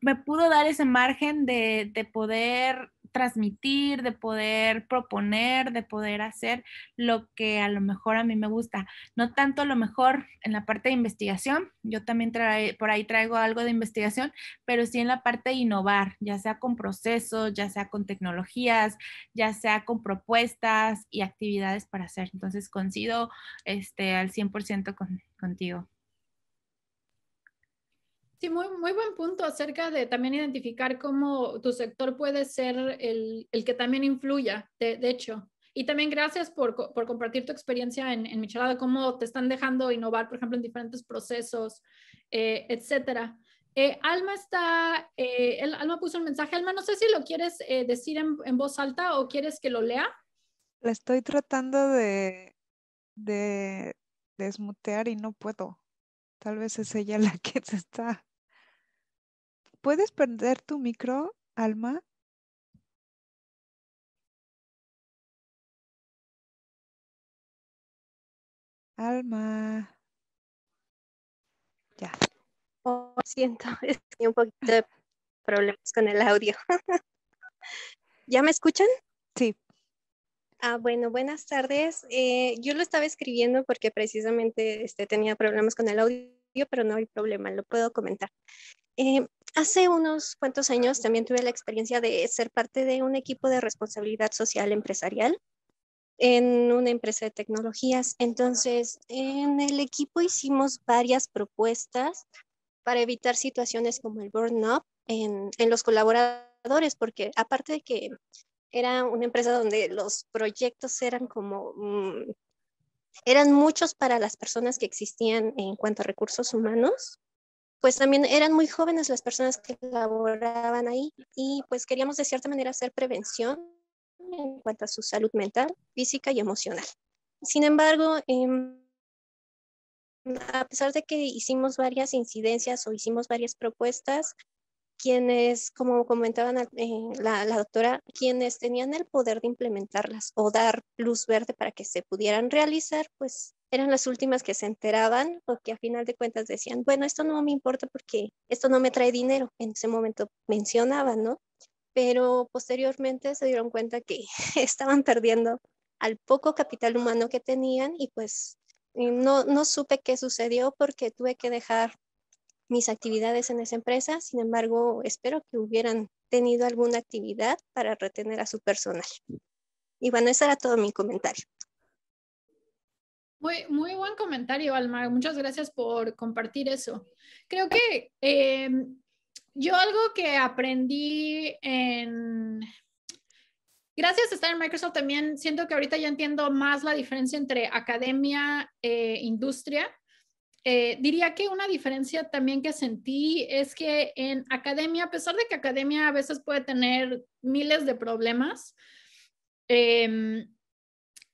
me pudo dar ese margen de, de poder transmitir, de poder proponer, de poder hacer lo que a lo mejor a mí me gusta. No tanto a lo mejor en la parte de investigación, yo también por ahí traigo algo de investigación, pero sí en la parte de innovar, ya sea con procesos, ya sea con tecnologías, ya sea con propuestas y actividades para hacer. Entonces, coincido este, al 100% contigo. Sí, muy, muy buen punto acerca de también identificar cómo tu sector puede ser el, que también influya, de, hecho. Y también gracias por, compartir tu experiencia en, en Michelada, cómo te están dejando innovar, por ejemplo, en diferentes procesos, etc. Eh, etcétera. Eh, Alma está, eh, Alma puso un mensaje. Alma, no sé si lo quieres decir en, voz alta o quieres que lo lea. La estoy tratando de, de desmutear y no puedo. Tal vez es ella la *laughs* que se está ¿Puedes perder tu micro, Alma? Alma. Ya. Oh, siento, *laughs* tenía un poquito de problemas con el audio. *laughs* ¿Ya me escuchan? Sí. Ah, bueno, buenas tardes. Eh, yo lo estaba escribiendo porque precisamente este, tenía problemas con el audio pero no hay problema, lo puedo comentar. Eh, hace unos cuantos años también tuve la experiencia de ser parte de un equipo de responsabilidad social empresarial en una empresa de tecnologías. Entonces, en el equipo hicimos varias propuestas para evitar situaciones como el burn-up en, los colaboradores, porque aparte de que era una empresa donde los proyectos eran como mm, eran muchos para las personas que existían en cuanto a recursos humanos, pues también eran muy jóvenes las personas que laboraban ahí y pues queríamos de cierta manera hacer prevención en cuanto a su salud mental, física y emocional. Sin embargo, em, a pesar de que hicimos varias incidencias o hicimos varias propuestas, quienes, como comentaban eh, la, doctora, quienes tenían el poder de implementarlas o dar luz verde para que se pudieran realizar, pues eran las últimas que se enteraban porque que a final de cuentas decían, bueno, esto no me importa porque esto no me trae dinero. En ese momento mencionaban, ¿no? Pero posteriormente se dieron cuenta que *laughs* estaban perdiendo al poco capital humano que tenían y pues no, no supe qué sucedió porque tuve que dejar mis actividades en esa empresa, sin embargo, espero que hubieran tenido alguna actividad para retener a su personal. Y bueno, ese era todo mi comentario. Muy, muy buen comentario, Alma. Muchas gracias por compartir eso. Creo que em, yo algo que aprendí en... Gracias a estar en Microsoft también siento que ahorita ya entiendo más la diferencia entre academia e industria eh, diría que una diferencia también que sentí es que en academia, a pesar de que academia a veces puede tener miles de problemas, em,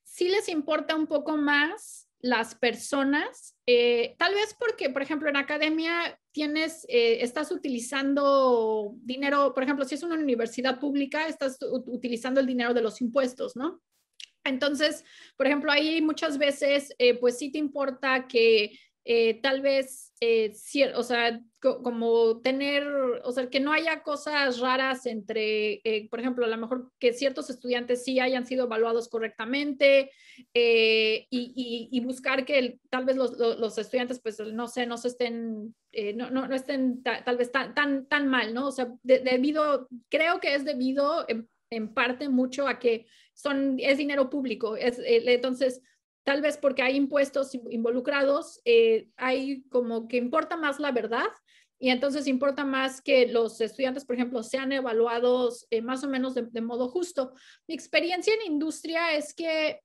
sí les importa un poco más las personas, eh, tal vez porque, por ejemplo, en academia tienes, eh, estás utilizando dinero, por ejemplo, si es una universidad pública, estás utilizando el dinero de los impuestos, ¿no? Entonces, por ejemplo, ahí muchas veces, pues sí te importa que eh, tal vez, eh, o sea, como tener, o sea, que no haya cosas raras entre, eh, por ejemplo, a lo mejor que ciertos estudiantes sí hayan sido evaluados correctamente eh, y, buscar que tal vez los, estudiantes, pues, no sé, no se estén, no, no, estén tal vez tan, tan, mal, ¿no? O sea, debido, creo que es debido en, en, parte mucho a que son, es dinero público, es, entonces tal vez porque hay impuestos involucrados, eh, hay como que importa más la verdad y entonces importa más que los estudiantes, por ejemplo, sean evaluados eh, más o menos de, modo justo. Mi experiencia en industria es que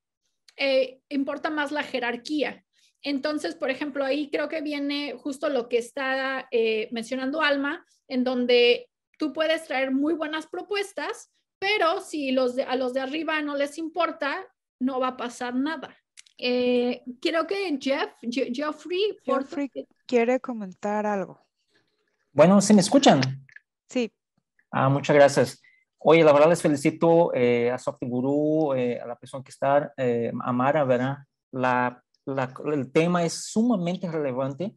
eh, importa más la jerarquía. Entonces, por ejemplo, ahí creo que viene justo lo que está mencionando Alma, en donde tú puedes traer muy buenas propuestas, pero si a los de arriba no les importa, no va a pasar nada. Eh, creo que Jeff, Geoffrey, por por... quiere comentar algo. Bueno, ¿se me escuchan? Sí. Ah, muchas gracias. Oye, la verdad les felicito eh, a Soft Guru, eh, a la persona que está, a Mara, ¿verdad? La, la, el tema es sumamente relevante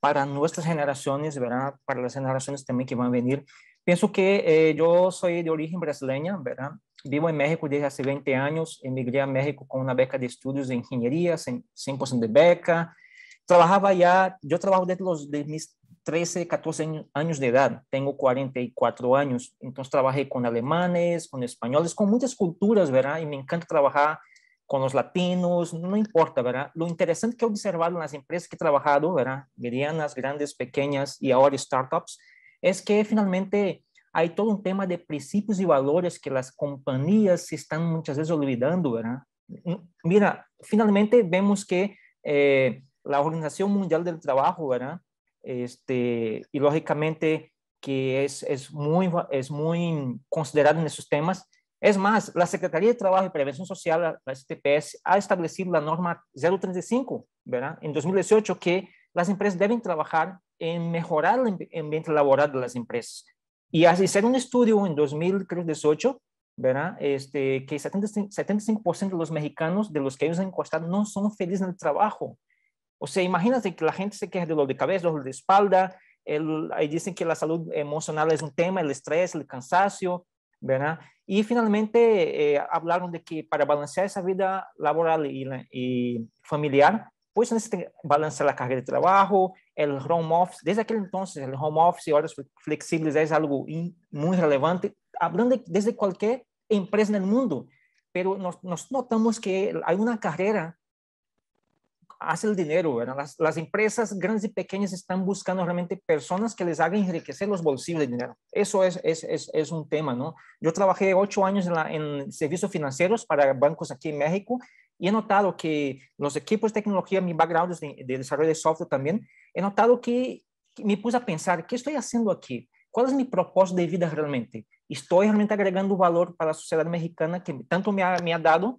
para nuestras generaciones, ¿verdad? Para las generaciones también que van a venir. Pienso que yo soy de origen brasileña, ¿verdad? Vivo en México desde hace 20 años, emigré a México con una beca de estudios de ingeniería, 100% de beca. Trabajaba ya, yo trabajo desde los de mis 13, 14 años de edad, tengo 44 años, entonces trabajé con alemanes, con españoles, con muchas culturas, ¿verdad? Y me encanta trabajar con los latinos, no importa, ¿verdad? Lo interesante que he observado en las empresas que he trabajado, ¿verdad? Medianas, grandes, pequeñas y ahora startups, es que finalmente hay todo un tema de principios y valores que las compañías están muchas veces olvidando, ¿verdad? Mm, mira, finalmente vemos que eh, la Organización Mundial del Trabajo, ¿verdad? Este, y lógicamente que es, muy, es muy considerado en esos temas. Es más, la Secretaría de Trabajo y Prevención Social, la, la STPS, ha establecido la norma 035, ¿verdad? En 2018, que las empresas deben trabajar en mejorar em, el ambiente laboral de las empresas, y hacer un estudio en 2018, ¿verdad? Este, que 75%, de los mexicanos de los que ellos han encuestado no son felices en el trabajo. O sea, imagínate que la gente se queja de los de cabeza, dolor de espalda, el, ahí dicen que la salud emocional es un tema, el estrés, el cansancio, ¿verdad? Y finalmente eh, hablaron de que para balancear esa vida laboral y, y familiar, pues necesitan balancear la carga de trabajo, el home office, desde aquel entonces el home office, y horas flexibles es algo muy relevante, hablando desde cualquier empresa en el mundo, pero nos, notamos que hay una carrera hace el dinero, las, empresas grandes y pequeñas están buscando realmente personas que les hagan enriquecer los bolsillos de dinero. Eso es, es, es, un tema, ¿no? Yo trabajé ocho años en, servicios financieros para bancos aquí en México y he notado que los equipos de tecnología, mi background es de, desarrollo de software también, he notado que, que me pus a pensar, estou fazendo aqui, qual é o meu propósito de vida realmente? estou realmente agregando valor para a sociedade mexicana que tanto me ha, me ha dado?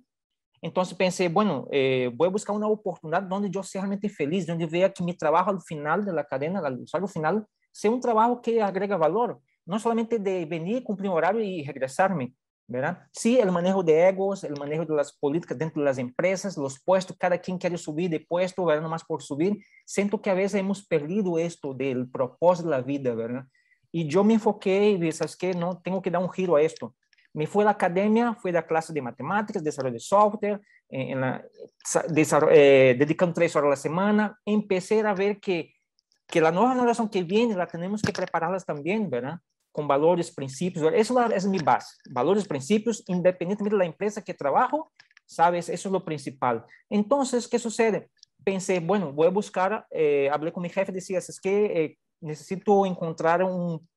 então pensei, bueno, eh, voy buscar uma oportunidade onde eu seja realmente feliz, onde veja que meu trabalho al final de la cadena, al final, seja um trabalho que agrega valor, não somente de venir, um horário e regressar-me ¿verdad? Sí, el manejo de egos, el manejo de las políticas dentro de las empresas, los puestos, cada quien quiere subir de puesto, ¿verdad? Nomás por subir. Siento que a veces hemos perdido esto del propósito de la vida, ¿verdad? Y yo me enfoqué y dije, ¿sabes qué? No, tengo que dar un giro a esto. Me fui a la academia, fui a la clase de matemáticas, desarrollo de software, eh, en la, eh, dedicando tres horas a la semana. Empecé a ver que, que la nueva generación que viene la tenemos que prepararlas también, ¿verdad? con valores, principios. eso es, mi base. Valores, principios, independientemente de la empresa que trabajo, ¿sabes? Eso es lo principal. Entonces, ¿qué sucede? Pensé, bueno, voy a buscar, eh, hablé con mi jefe, decía, es que eh, necesito encontrar un,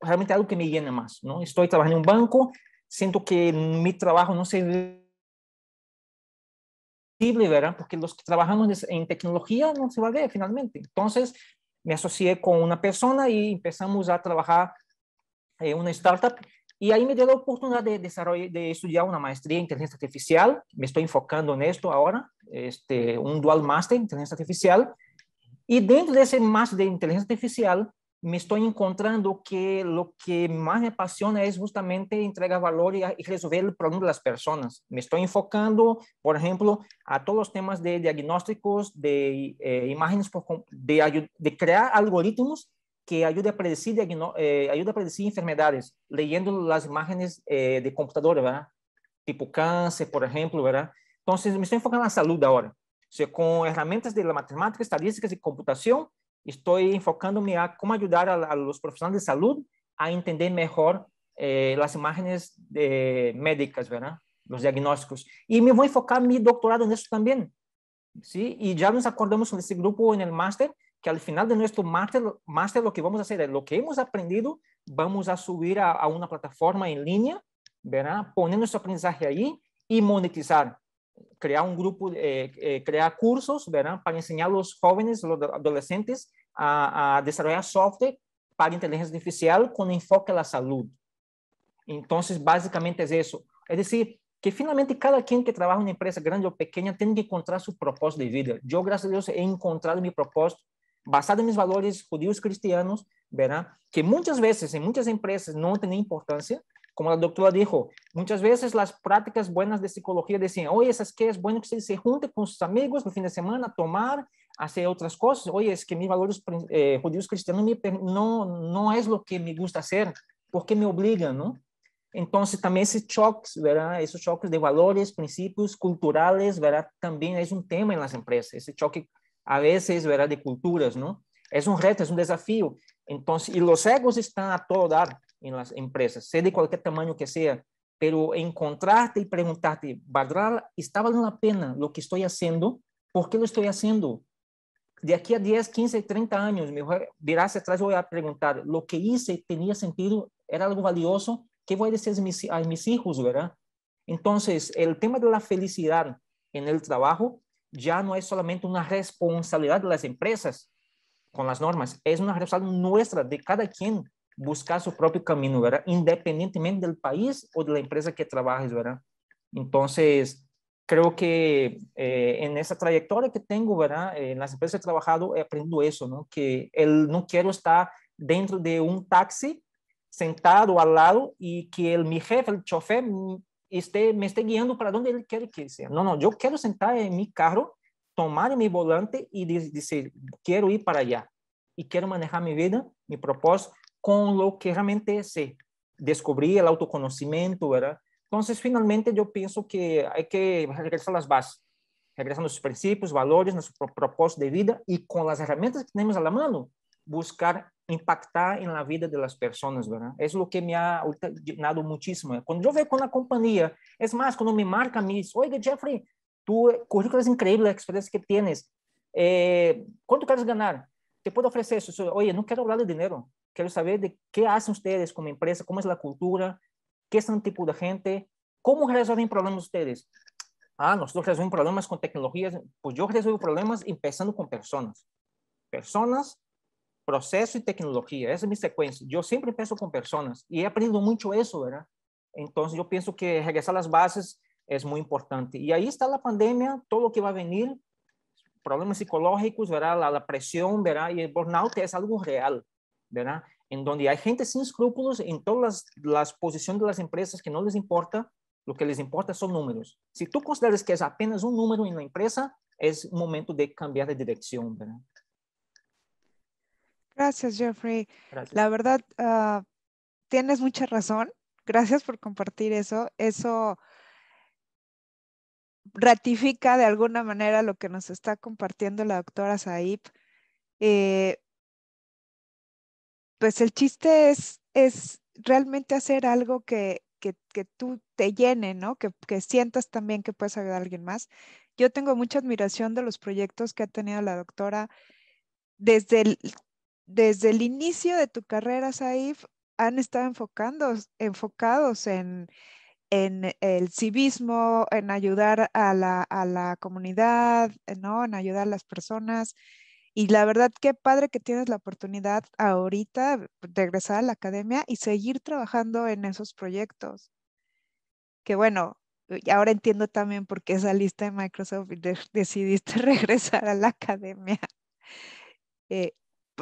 realmente algo que me llene más, ¿no? Estoy trabajando en un banco, siento que mi trabajo no se ¿verdad? porque los que trabajamos en tecnología no se va a ver finalmente. Entonces, me asocié con una persona y empezamos a trabajar eh, una startup y ahí me dio la oportunidad de, desarrollar, de estudiar una maestría en inteligencia artificial. Me estoy enfocando en esto ahora, este, un dual master en inteligencia artificial. Y dentro de ese master de inteligencia artificial, me estoy encontrando que lo que más me apasiona es justamente entregar valor y, resolver el problema de las personas. Me estoy enfocando, por ejemplo, a todos los temas de diagnósticos, de eh, imágenes, de, de crear algoritmos que ayuda a predecir, eh, ayuda a predecir enfermedades leyendo las imágenes eh, de computador, ¿verdad? Tipo cáncer, por ejemplo, ¿verdad? Entonces, me estoy enfocando en la salud ahora. con herramientas de la matemática, estadísticas y computación, estoy enfocándome a cómo ayudar a, los profesionales de salud a entender mejor eh, las imágenes médicas, ¿verdad? Los diagnósticos. Y me voy a enfocar mi doctorado en eso también, ¿sí? Y ya nos acordamos de ese grupo en el máster, que al final de nuestro máster, máster lo que vamos a hacer es lo que hemos aprendido, vamos a subir a, una plataforma en línea, ¿verdad? Poner nuestro aprendizaje ahí y monetizar, crear un grupo, eh, eh, crear cursos, ¿verdad? Para enseñar a los jóvenes, los adolescentes a, a desarrollar software para inteligencia artificial con enfoque a la salud. Entonces, básicamente es eso. Es decir, que finalmente cada quien que trabaja en una empresa grande o pequeña tiene que encontrar su propósito de vida. Yo, gracias a Dios, he encontrado mi propósito basado en mis valores judíos cristianos, ¿verdad? Que muchas veces en muchas empresas no tiene importancia, como la doctora dijo, muchas veces las prácticas buenas de psicología decían, oye, es que es bueno que usted se junte con sus amigos el fin de semana tomar, hacer otras cosas, oye, es que mis valores eh, judíos cristianos no, no es lo que me gusta hacer, porque me obligan, ¿no? Entonces, también esos choques, ¿verdad? Esos choques de valores, principios culturales, ¿verdad? También es un tema en las empresas, ese choque a veces, ¿verdad? De culturas, ¿no? Es un reto, es un desafío. Entonces, y los egos están a todo dar en las empresas, sea de cualquier tamaño que sea, pero encontrarte y preguntarte, ¿valdrá, está valiendo la pena lo que estoy haciendo? ¿Por qué lo estoy haciendo? De aquí a 10, 15, 30 años, mejor hacia atrás, voy a preguntar, ¿lo que hice tenía sentido? ¿Era algo valioso? ¿Qué voy a decir a mis, a mis hijos, verdad? Entonces, el tema de la felicidad en el trabajo ya no es solamente una responsabilidad de las empresas con las normas, es una responsabilidad nuestra, de cada quien, buscar su propio camino, ¿verdad? Independientemente del país o de la empresa que trabajes, ¿verdad? Entonces, creo que eh, en esa trayectoria que tengo, ¿verdad? Eh, en las empresas que he trabajado he aprendido eso, ¿no? Que el, no quiero estar dentro de un taxi sentado al lado y que el, mi jefe, el chofer, esté, me esté guiando para donde Él quiere que sea. No, no, yo quiero sentar en mi carro, tomar mi volante y decir, quiero ir para allá y quiero manejar mi vida, mi propósito, con lo que realmente sé. Descubrí el autoconocimiento, ¿verdad? Entonces, finalmente, yo pienso que hay que regresar a las bases, regresar a nuestros principios, valores, nuestro propósito de vida y con las herramientas que tenemos a la mano, buscar impactar en la vida de las personas, ¿verdad? Es lo que me ha ayudado muchísimo. Cuando yo veo con la compañía, es más, cuando me marca, me mí, oiga, Jeffrey, tu currículo es increíble, la experiencia que tienes. Eh, ¿Cuánto quieres ganar? Te puedo ofrecer eso. Oye, no quiero hablar de dinero. Quiero saber de qué hacen ustedes como empresa, cómo es la cultura, qué es el tipo de gente, cómo resuelven problemas ustedes. Ah, nosotros resolvemos problemas con tecnologías. Pues yo resuelvo problemas empezando con personas. Personas proceso y tecnología. Esa es mi secuencia. Yo siempre empiezo con personas y he aprendido mucho eso, ¿verdad? Entonces yo pienso que regresar a las bases es muy importante. Y ahí está la pandemia, todo lo que va a venir, problemas psicológicos, ¿verdad? La presión, ¿verdad? Y el burnout es algo real, ¿verdad? En donde hay gente sin escrúpulos en todas las posiciones de las empresas que no les importa, lo que les importa son números. Si tú consideras que es apenas un número en la empresa, es momento de cambiar de dirección, ¿verdad? Gracias, Jeffrey. La verdad, ah, tienes mucha razón. Gracias por compartir eso. Eso ratifica de alguna manera lo que nos está compartiendo la doctora Saib. Eh, pues el chiste es, es realmente hacer algo que, tú te llene, ¿no? Que, que, sientas también que puedes ayudar a alguien más. Yo tengo mucha admiración de los proyectos que ha tenido la doctora desde el, desde el inicio de tu carrera, Saif, han estado enfocando, enfocados en, en el civismo, en ayudar a la, a la, comunidad, ¿no? En ayudar a las personas. Y la verdad, qué padre que tienes la oportunidad ahorita de regresar a la academia y seguir trabajando en esos proyectos. Que bueno, ahora entiendo también por qué saliste de Microsoft y decidiste *laughs* regresar a la academia. Eh,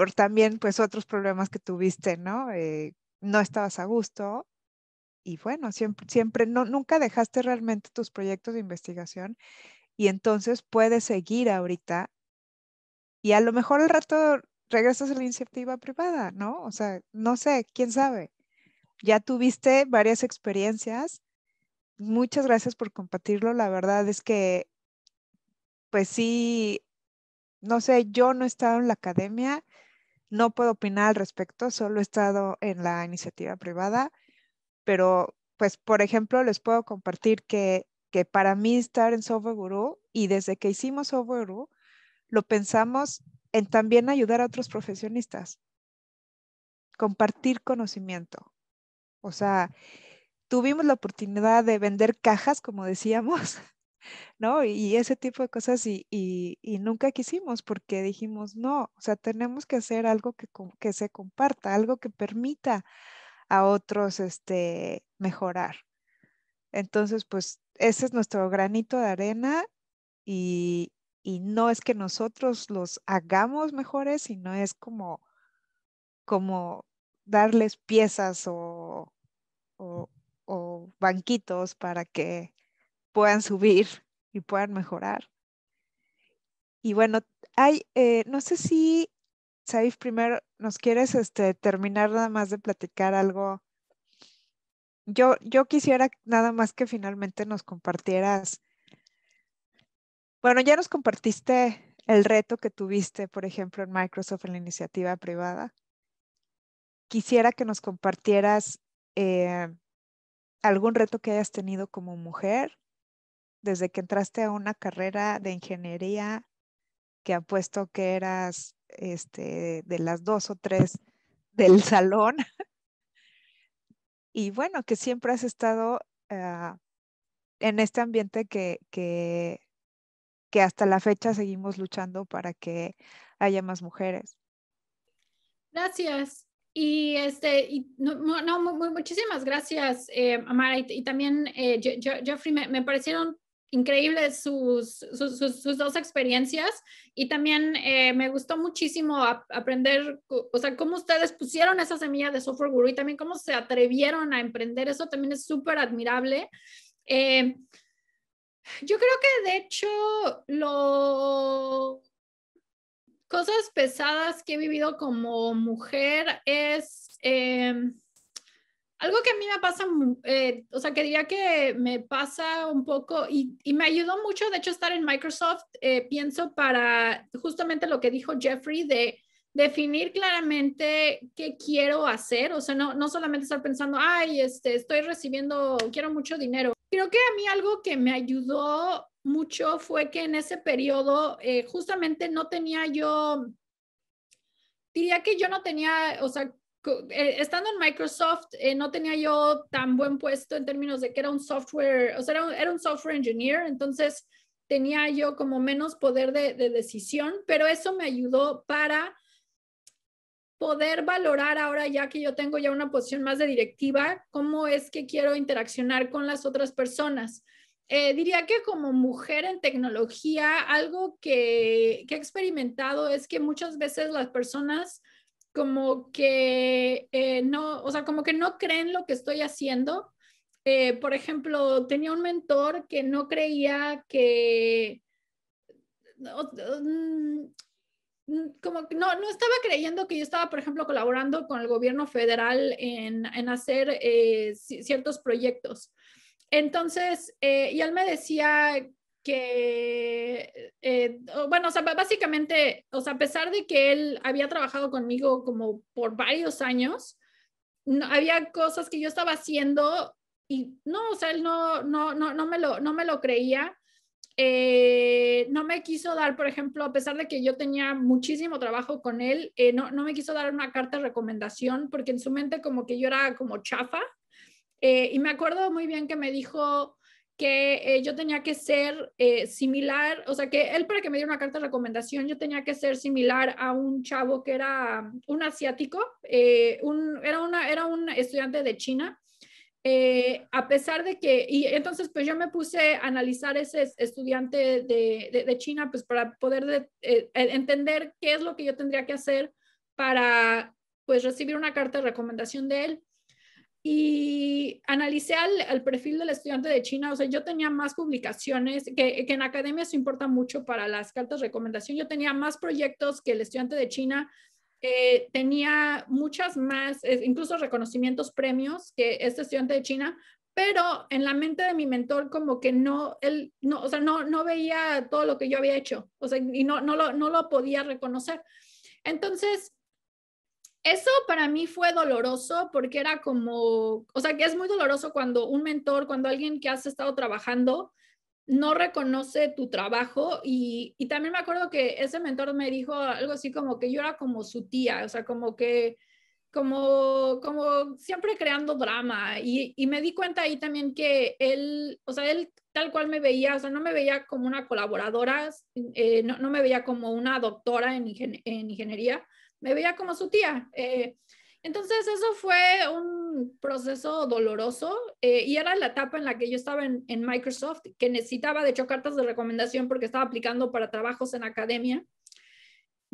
también pues otros problemas que tuviste, ¿no? Eh, no estabas a gusto y bueno, siempre, siempre no, nunca dejaste realmente tus proyectos de investigación y entonces puedes seguir ahorita y a lo mejor al rato regresas a la iniciativa privada, ¿no? O sea, no sé, quién sabe. Ya tuviste varias experiencias. Muchas gracias por compartirlo. La verdad es que, pues sí, no sé, yo no he estado en la academia, no puedo opinar al respecto, solo he estado en la iniciativa privada, pero pues, por ejemplo, les puedo compartir que, que para mí estar en Software Guru y desde que hicimos Software Guru, lo pensamos en también ayudar a otros profesionistas, compartir conocimiento. O sea, tuvimos la oportunidad de vender cajas, como decíamos, *laughs* ¿no? Y ese tipo de cosas y, y, nunca quisimos porque dijimos, no, o sea, tenemos que hacer algo que, que se comparta, algo que permita a otros este, mejorar. Entonces, pues ese es nuestro granito de arena y, no es que nosotros los hagamos mejores, sino es como, como darles piezas o, o banquitos para que puedan subir *laughs* y puedan mejorar. Y bueno, hay, eh, no sé si, Saif, primero nos quieres este, terminar nada más de platicar algo. Yo, yo quisiera nada más que finalmente nos compartieras. Bueno, ya nos compartiste el reto que tuviste, por ejemplo, en Microsoft en la iniciativa privada. Quisiera que nos compartieras eh, algún reto que hayas tenido como mujer desde que entraste a una carrera de ingeniería que apuesto que eras este, de las dos o tres del salón. Y bueno, que siempre has estado ah, en este ambiente que, que, hasta la fecha seguimos luchando para que haya más mujeres. Gracias. Y, este, y no, muchísimas gracias, Amara. Eh, y, también, eh, Jeffrey, me, parecieron increíbles sus, sus, sus, dos experiencias y también eh, me gustó muchísimo aprender, o sea, cómo ustedes pusieron esa semilla de Software Guru y también cómo se atrevieron a emprender. Eso también es súper admirable. Eh, yo creo que de hecho lo... Cosas pesadas que he vivido como mujer es... Em, algo que a mí me pasa, eh, o sea, que diría que me pasa un poco y, me ayudó mucho, de hecho, estar en Microsoft, eh, pienso para justamente lo que dijo Jeffrey de definir claramente qué quiero hacer, o sea, no, no solamente estar pensando, ay, este, estoy recibiendo, quiero mucho dinero. Creo que a mí algo que me ayudó mucho fue que en ese periodo eh, justamente no tenía yo, diría que yo no tenía, o sea, eh, estando en Microsoft, eh, no tenía yo tan buen puesto en términos de que era un software, o sea, era un, software engineer, entonces tenía yo como menos poder de, decisión, pero eso me ayudó para poder valorar ahora ya que yo tengo ya una posición más de directiva, cómo es que quiero interaccionar con las otras personas. Eh, diría que como mujer en tecnología, algo que he experimentado es que muchas veces las personas como que eh, no, o sea, como que no creen lo que estoy haciendo. Eh, por ejemplo, tenía un mentor que no creía que, mm, mm, como que no, no estaba creyendo que yo estaba, por ejemplo, colaborando con el gobierno federal en, en hacer eh, ciertos proyectos. Entonces, y él me decía que, eh, bueno, o sea, básicamente, o sea, a pesar de que él había trabajado conmigo como por varios años, no, había cosas que yo estaba haciendo y no, o sea, él no, no, no, no, me, lo, no me lo creía. Eh, no me quiso dar, por ejemplo, a pesar de que yo tenía muchísimo trabajo con él, eh, no, no me quiso dar una carta de recomendación porque en su mente como que yo era como chafa. y me acuerdo muy bien que me dijo, que eh, yo tenía que ser eh, similar, o sea, que él para que me diera una carta de recomendación, yo tenía que ser similar a un chavo que era un asiático, eh, un, era, una, era un estudiante de China, a pesar de que, y entonces pues yo me puse a analizar ese estudiante de, China, pues para poder e, entender qué es lo que yo tendría que hacer para pues recibir una carta de recomendación de él y analicé al, perfil del estudiante de China, o sea, yo tenía más publicaciones, que, en academia se importa mucho para las cartas de recomendación, yo tenía más proyectos que el estudiante de China, eh, tenía muchas más, eh, incluso reconocimientos, premios que este estudiante de China, pero en la mente de mi mentor como que no, él, no, o sea, no, no veía todo lo que yo había hecho, o sea, y no, no, lo, no lo podía reconocer. Entonces, eso para mí fue doloroso porque era como, o sea, que es muy doloroso cuando un mentor, cuando alguien que has estado trabajando, no reconoce tu trabajo y, también me acuerdo que ese mentor me dijo algo así como que yo era como su tía, o sea, como que, como, como siempre creando drama y, me di cuenta ahí también que él, o sea, él tal cual me veía, o sea, no me veía como una colaboradora, eh, no, me veía como una doctora en ingeniería, me veía como su tía. Eh, entonces eso fue un proceso doloroso eh, y era la etapa en la que yo estaba en, Microsoft, que necesitaba de hecho cartas de recomendación porque estaba aplicando para trabajos en academia.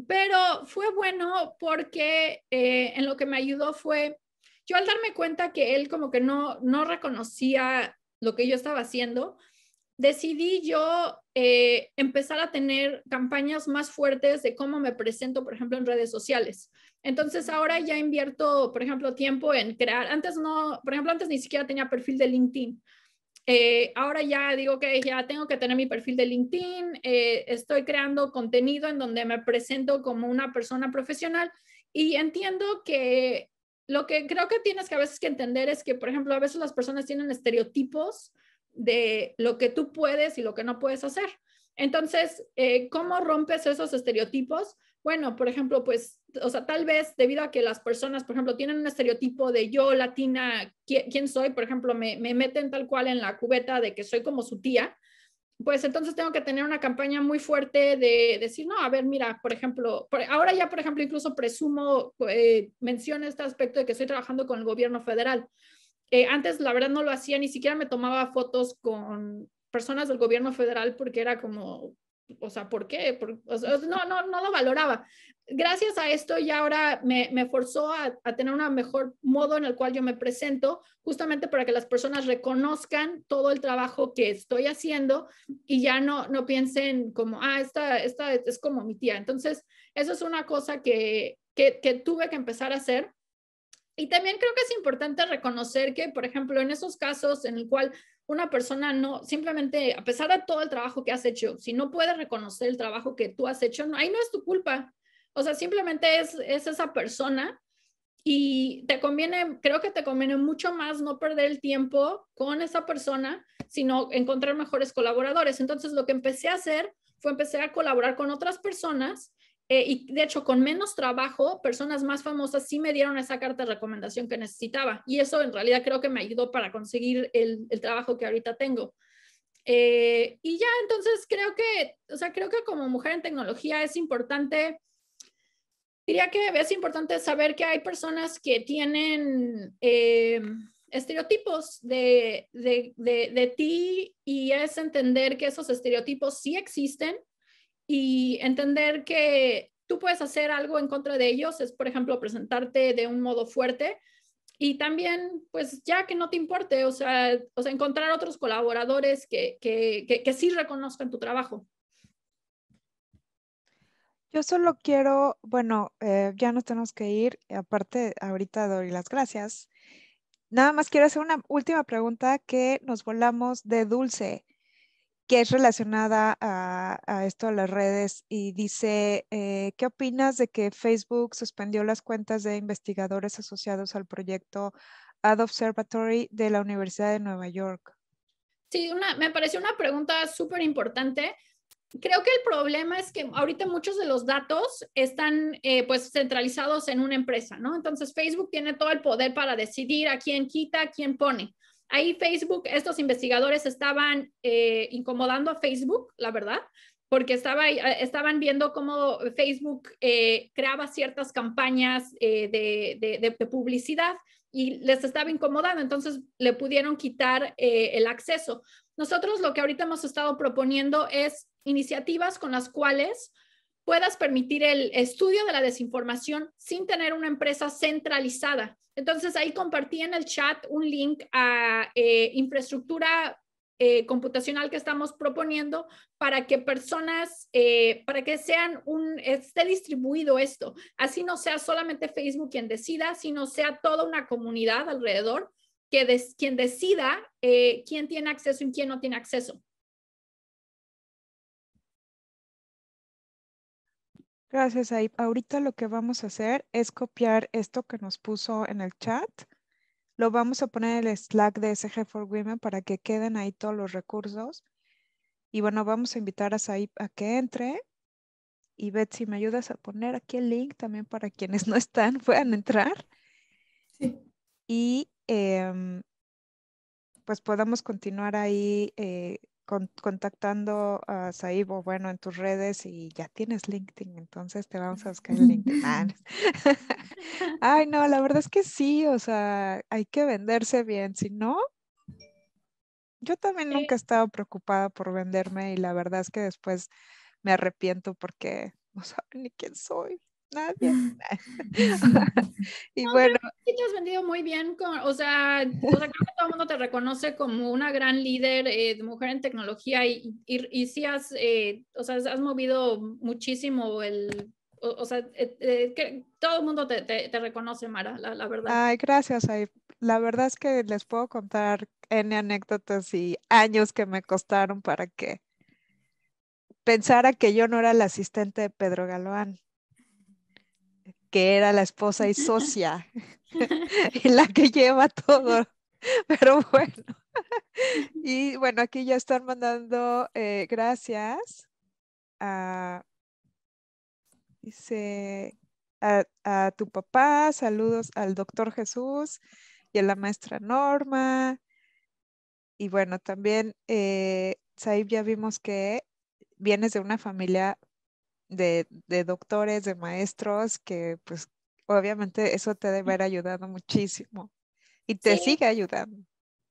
Pero fue bueno porque eh, en lo que me ayudó fue, yo al darme cuenta que él como que no, no reconocía lo que yo estaba haciendo, decidí yo eh, empezar a tener campañas más fuertes de cómo me presento, por ejemplo, en redes sociales. Entonces ahora ya invierto, por ejemplo, tiempo en crear, antes no, por ejemplo, antes ni siquiera tenía perfil de LinkedIn. Eh, ahora ya digo que ya tengo que tener mi perfil de LinkedIn, eh, estoy creando contenido en donde me presento como una persona profesional y entiendo que lo que creo que tienes que a veces que entender es que, por ejemplo, a veces las personas tienen estereotipos de lo que tú puedes y lo que no puedes hacer. Entonces, eh, ¿cómo rompes esos estereotipos? Bueno, por ejemplo, pues, o sea, tal vez debido a que las personas, por ejemplo, tienen un estereotipo de yo latina, ¿quién, soy? Por ejemplo, me, meten tal cual en la cubeta de que soy como su tía. Pues entonces tengo que tener una campaña muy fuerte de decir, no, a ver, mira, por ejemplo, ahora ya, por ejemplo, incluso presumo, eh, este aspecto de que estoy trabajando con el gobierno federal. Eh, antes, la verdad, no lo hacía, ni siquiera me tomaba fotos con personas del gobierno federal porque era como, o sea, ¿por qué? no, no, no lo valoraba. Gracias a esto ya ahora me, me forzó a, tener un mejor modo en el cual yo me presento, justamente para que las personas reconozcan todo el trabajo que estoy haciendo y ya no, no piensen como, ah, esta, esta es como mi tía. Entonces, eso es una cosa que, que, que tuve que empezar a hacer y también creo que es importante reconocer que, por ejemplo, en esos casos en el cual una persona no, simplemente, a pesar de todo el trabajo que has hecho, si no puedes reconocer el trabajo que tú has hecho, ahí no es tu culpa. O sea, simplemente es, es esa persona y te conviene, creo que te conviene mucho más no perder el tiempo con esa persona, sino encontrar mejores colaboradores. Entonces, lo que empecé a hacer fue empecé a colaborar con otras personas eh, y de hecho, con menos trabajo, personas más famosas sí me dieron esa carta de recomendación que necesitaba. Y eso en realidad creo que me ayudó para conseguir el, trabajo que ahorita tengo. Eh, y ya, entonces creo que, o sea, creo que como mujer en tecnología es importante, diría que es importante saber que hay personas que tienen eh, estereotipos de, de, de, de ti y es entender que esos estereotipos sí existen y entender que tú puedes hacer algo en contra de ellos, es por ejemplo presentarte de un modo fuerte y también pues ya que no te importe, o sea, encontrar otros colaboradores que, que, que, sí reconozcan tu trabajo. Yo solo quiero, bueno, eh, ya nos tenemos que ir, aparte ahorita doy las gracias. Nada más quiero hacer una última pregunta que nos volamos de Dulce que es relacionada a, esto de las redes y dice, eh, ¿qué opinas de que Facebook suspendió las cuentas de investigadores asociados al proyecto Ad Observatory de la Universidad de Nueva York? Sí, una, me pareció una pregunta súper importante. Creo que el problema es que ahorita muchos de los datos están eh, pues centralizados en una empresa, ¿no? Entonces Facebook tiene todo el poder para decidir a quién quita, a quién pone. Ahí Facebook, estos investigadores estaban eh, incomodando a Facebook, la verdad, porque estaba, eh, estaban viendo cómo Facebook eh, creaba ciertas campañas de, de, publicidad y les estaba incomodando, entonces le pudieron quitar el acceso. Nosotros lo que ahorita hemos estado proponiendo es iniciativas con las cuales puedas permitir el estudio de la desinformación sin tener una empresa centralizada. Entonces ahí compartí en el chat un link a eh, infraestructura eh, computacional que estamos proponiendo para que personas, eh, para que sean un, esté distribuido esto. Así no sea solamente Facebook quien decida, sino sea toda una comunidad alrededor que quien decida quién tiene acceso y quién no tiene acceso. Gracias, Saib. Ahorita lo que vamos a hacer es copiar esto que nos puso en el chat. Lo vamos a poner en el Slack de SG for Women para que queden ahí todos los recursos. Y bueno, vamos a invitar a Saib a que entre. Y Betsy, ¿me ayudas a poner aquí el link también para quienes *laughs* no están puedan entrar? Sí. Y em, pues podamos continuar ahí eh, contactando a Saibo bueno, en tus redes y ya tienes LinkedIn, entonces te vamos a buscar en LinkedIn. Ah, *laughs* *laughs* Ay, no, la verdad es que sí, o sea, hay que venderse bien, si no, yo también nunca he estado preocupada por venderme y la verdad es que después me arrepiento porque no saben ni quién soy. *laughs* y bueno. Sí, te has vendido muy bien, o, sea, o, sea, creo que todo el mundo te reconoce como una gran líder eh, de mujer en tecnología y, y, y sí has, eh, o sea, has movido muchísimo el... O, sea, eh, que todo el mundo te, te, reconoce, Mara, la, verdad. Ay, gracias, Ay. La verdad es que les puedo contar N anécdotas y años que me costaron para que pensara que yo no era la asistente de Pedro Galoán que era la esposa y *laughs* socia, *laughs* la que lleva todo. *laughs* Pero bueno, y bueno, aquí ya están mandando eh, gracias a, a, tu papá, saludos al doctor Jesús y a la maestra Norma. Y bueno, también, eh, Saib, ya vimos que vienes de una familia de, de doctores, de maestros, que pues obviamente eso te debe haber ayudado muchísimo y te sigue ayudando.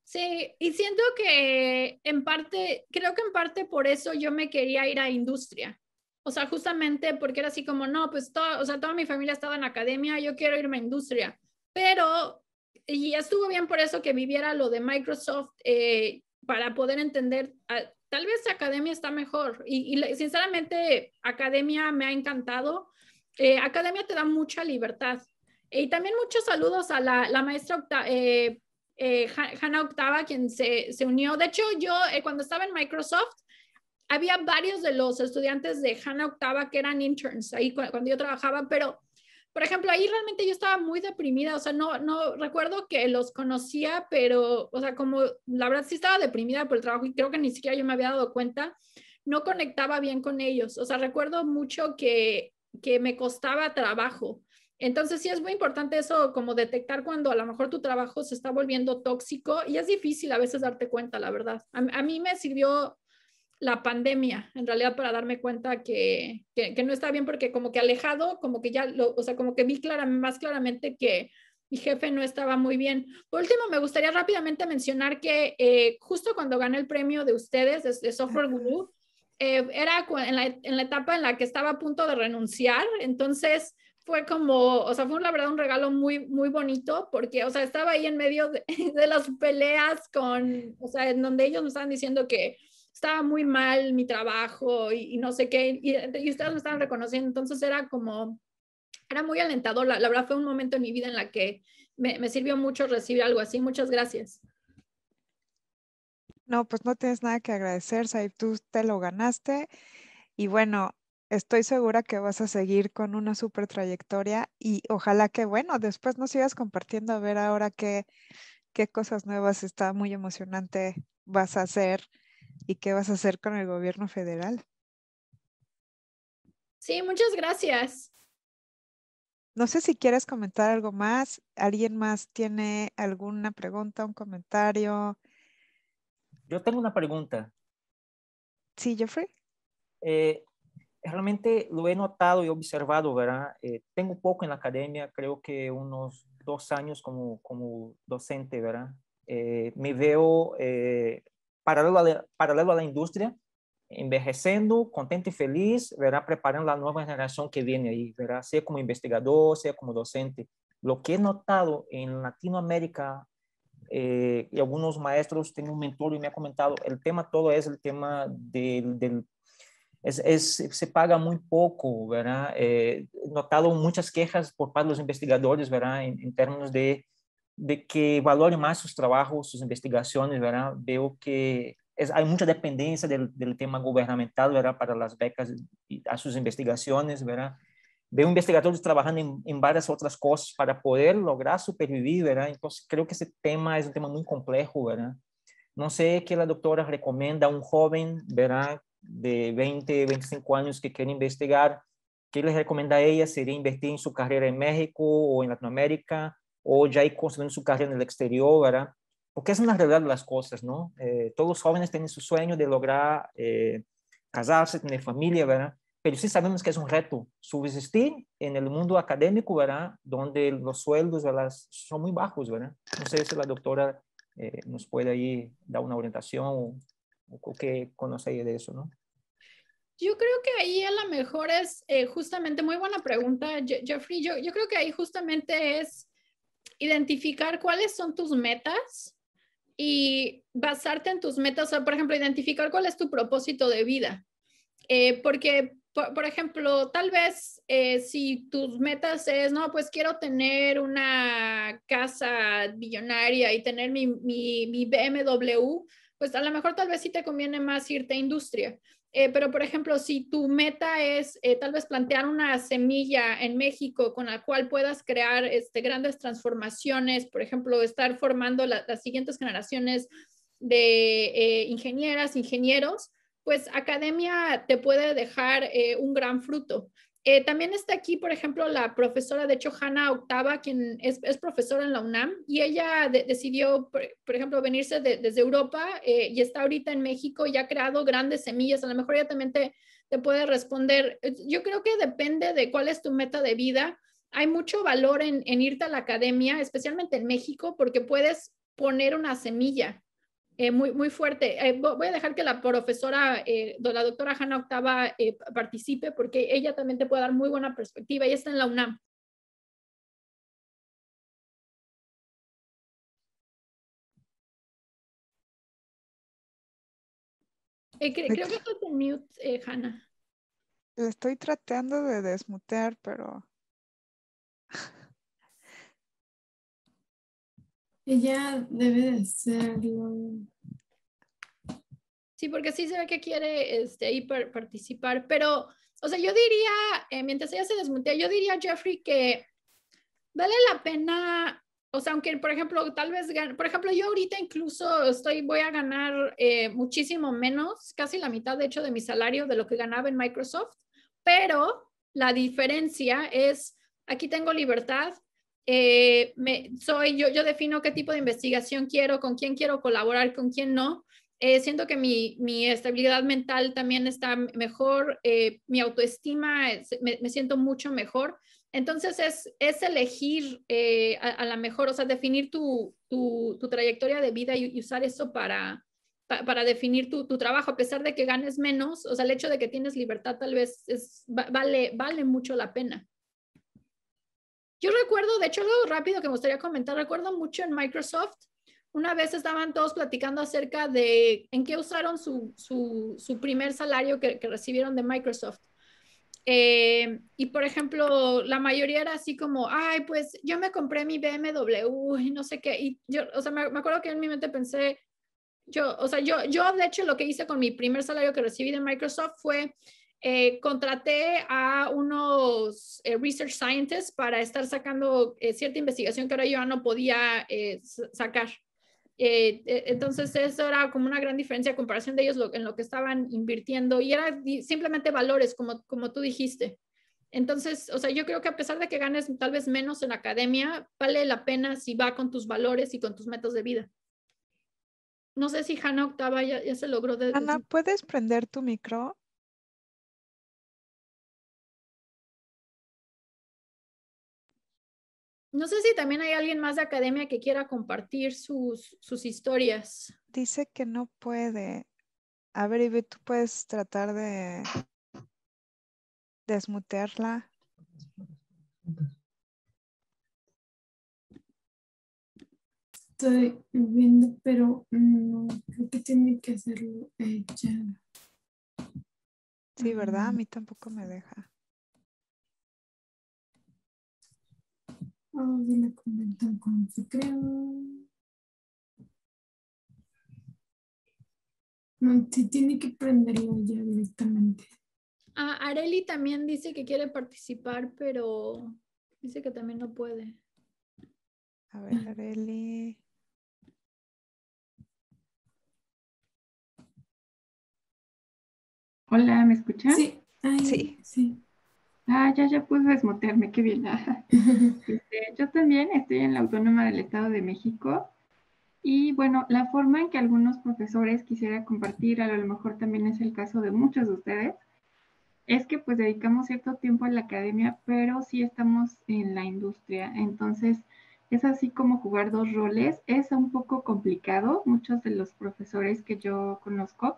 Sí, y siento que en parte, creo que en parte por eso yo me quería ir a industria. O sea, justamente porque era así como, no, pues todo, o sea, toda mi familia estaba en academia, yo quiero irme a industria. Pero, y estuvo bien por eso que viviera lo de Microsoft eh, para poder entender a, tal vez academia está mejor. Y, sinceramente, academia me ha encantado. Eh, academia te da mucha libertad. Y también muchos saludos a la, maestra eh, eh, Hanna Octava, quien se, se, unió. De hecho, yo cuando estaba en Microsoft, había varios de los estudiantes de Hanna Octava que eran interns ahí cuando yo trabajaba, pero por ejemplo, ahí realmente yo estaba muy deprimida, o sea, no, no recuerdo que los conocía, pero, o sea, como la verdad sí estaba deprimida por el trabajo y creo que ni siquiera yo me había dado cuenta, no conectaba bien con ellos, o sea, recuerdo mucho que, que me costaba trabajo. Entonces sí es muy importante eso, como detectar cuando a lo mejor tu trabajo se está volviendo tóxico y es difícil a veces darte cuenta, la verdad. A, a mí me sirvió la pandemia, en realidad, para darme cuenta que, no estaba bien, porque como que alejado, como que ya, lo, o sea, como que vi más claramente que mi jefe no estaba muy bien. Por último, me gustaría rápidamente mencionar que eh, justo cuando gané el premio de ustedes, de, Software Guru, eh, era en la, en la etapa en la que estaba a punto de renunciar, entonces fue como, o sea, fue la verdad un regalo muy, muy bonito porque, o sea, estaba ahí en medio de, *laughs* de las peleas con, o sea, en donde ellos me estaban diciendo que, estaba muy mal mi trabajo y, no sé qué, y, ustedes me estaban reconociendo, entonces era como, era muy alentador, la, verdad fue un momento en mi vida en la que me, sirvió mucho recibir algo así, muchas gracias. No, pues no tienes nada que agradecer, Saif, tú te lo ganaste y bueno, estoy segura que vas a seguir con una super trayectoria y ojalá que, bueno, después nos sigas compartiendo a ver ahora qué, qué cosas nuevas está muy emocionante vas a hacer y qué vas a hacer con el gobierno federal. Sí, muchas gracias. No sé si quieres comentar algo más. ¿Alguien más tiene alguna pregunta, un comentario? Yo tengo una pregunta. Sí, Jeffrey. Eh, realmente lo he notado y observado, ¿verdad? Eh, tengo poco en la academia, creo que unos dos años como, como docente, ¿verdad? Eh, me veo paralelo a la, la industria, envejeciendo, contento y feliz, verá preparando la nueva generación que viene ahí, verá, sea como investigador, sea como docente. Lo que he notado en Latinoamérica eh, y algunos maestros, tengo un mentor y me ha comentado, el tema todo es el tema del, es, se paga muy poco, ¿verdad? Eh, he notado muchas quejas por parte de los investigadores, ¿verdad? en términos de de que valore más sus trabajos, sus investigaciones, ¿verdad? Veo que hay mucha dependencia del, del, tema gubernamental, ¿verdad? Para las becas y a sus investigaciones, ¿verdad? Veo investigadores trabajando en, en, varias otras cosas para poder lograr supervivir, ¿verdad? Entonces, creo que ese tema es un tema muy complejo, ¿verdad? No sé qué la doctora recomienda a un joven, ¿verdad? De 20, 25 años que quiere investigar, ¿qué les recomienda a ella? ¿Sería invertir en su carrera en México o en Latinoamérica? o ya ir construyendo su carrera en el exterior, ¿verdad? Porque es una realidad de las cosas, ¿no? Eh, todos los jóvenes tienen su sueño de lograr eh, casarse, tener familia, ¿verdad? Pero sí sabemos que es un reto subsistir en el mundo académico, ¿verdad? Donde los sueldos ¿verdad? son muy bajos, ¿verdad? No sé si la doctora eh, nos puede ahí dar una orientación o, qué conoce de eso, ¿no? Yo creo que ahí a lo mejor es justamente muy buena pregunta, Jeffrey. Yo, yo creo que ahí justamente es identificar cuáles son tus metas y basarte en tus metas, por ejemplo, identificar cuál es tu propósito de vida. Eh, porque, por, ejemplo, tal vez eh, si tus metas es, no, pues quiero tener una casa millonaria y tener mi, mi BMW, pues a lo mejor tal vez sí te conviene más irte a industria. Eh, pero, por ejemplo, si tu meta es eh, tal vez plantear una semilla en México con la cual puedas crear este, grandes transformaciones, por ejemplo, estar formando las siguientes generaciones de eh, ingenieras, ingenieros, pues academia te puede dejar un gran fruto. Eh, también está aquí, por ejemplo, la profesora, de hecho, Octava, quien es, profesora en la UNAM, y ella decidió, por, ejemplo, venirse desde Europa eh, y está ahorita en México y ha creado grandes semillas. A lo mejor ella también te, puede responder. Yo creo que depende de cuál es tu meta de vida. Hay mucho valor en, en irte a la academia, especialmente en México, porque puedes poner una semilla eh, muy, muy fuerte. Eh, voy a dejar que la profesora, eh, la doctora Hanna Octava, participe porque ella también te puede dar muy buena perspectiva. y está en la UNAM. creo que estás en mute, Hanna. Estoy tratando de desmutear, pero... Ella debe de serlo. Sí, porque sí se ve que quiere este, participar, pero, o sea, yo diría, eh, mientras ella se desmutea, yo diría, Jeffrey, que vale la pena, o sea, aunque, por ejemplo, tal vez, por ejemplo, yo ahorita incluso estoy, voy a ganar eh, muchísimo menos, casi la mitad, de hecho, de mi salario de lo que ganaba en Microsoft, pero la diferencia es, aquí tengo libertad, eh, me, soy yo, yo defino qué tipo de investigación quiero, con quién quiero colaborar, con quién no. Eh, siento que mi, mi, estabilidad mental también está mejor, eh, mi autoestima, me, siento mucho mejor. Entonces es, es elegir a, la mejor, o sea, definir tu, tu, tu trayectoria de vida y, usar eso para, para definir tu, tu, trabajo, a pesar de que ganes menos, o sea, el hecho de que tienes libertad tal vez es, vale, vale mucho la pena. Yo recuerdo, de hecho, algo rápido que me gustaría comentar, recuerdo mucho en Microsoft, una vez estaban todos platicando acerca de en qué usaron su, su, primer salario que, recibieron de Microsoft. Eh, y por ejemplo, la mayoría era así como, ay, pues yo me compré mi BMW y no sé qué. Y yo, o sea, me, me acuerdo que en mi mente pensé, yo, o sea, yo, yo de hecho lo que hice con mi primer salario que recibí de Microsoft fue, eh, contraté a unos eh, research scientists para estar sacando eh, cierta investigación que ahora yo no podía sacar. E-, entonces, eso era como una gran diferencia a comparación de ellos en lo que estaban invirtiendo y era simplemente valores, como, como tú dijiste. Entonces, o sea, yo creo que a pesar de que ganes tal vez menos en la academia, vale la pena si va con tus valores y con tus metas de vida. No sé si Hanna Octava ya, se logró. De... ¿puedes prender tu micro? No sé si también hay alguien más de academia que quiera compartir sus, sus historias. Dice que no puede. A ver, Ivy, tú puedes tratar de desmutearla. Estoy viendo, pero no creo que tiene que hacerlo ella. Sí, ¿verdad? A ah. mí tampoco me deja. Vamos oh, a con su No, Se tiene que prenderlo ya directamente. Ah, Areli también dice que quiere participar, pero dice que también no puede. A ver, Areli. Hola, ¿me escuchas? Sí. sí. sí. Ah, ya, ya pude desmotearme, qué bien. *laughs* Este, yo también estoy en la Autónoma del Estado de México. Y bueno, la forma en que algunos profesores quisiera compartir, a lo mejor también es el caso de muchos de ustedes, es que pues dedicamos cierto tiempo a la academia, pero sí estamos en la industria. Entonces, es así como jugar dos roles. Es un poco complicado. Muchos de los profesores que yo conozco,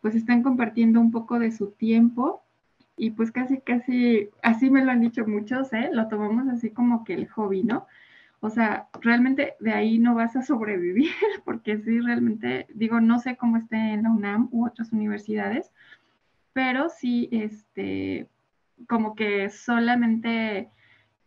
pues están compartiendo un poco de su tiempo y pues casi, casi, así me lo han dicho muchos, ¿eh? lo tomamos así como que el hobby, ¿no? O sea, realmente de ahí no vas a sobrevivir, *laughs* porque sí, realmente, digo, no sé cómo esté en la UNAM u otras universidades, pero sí, este, como que solamente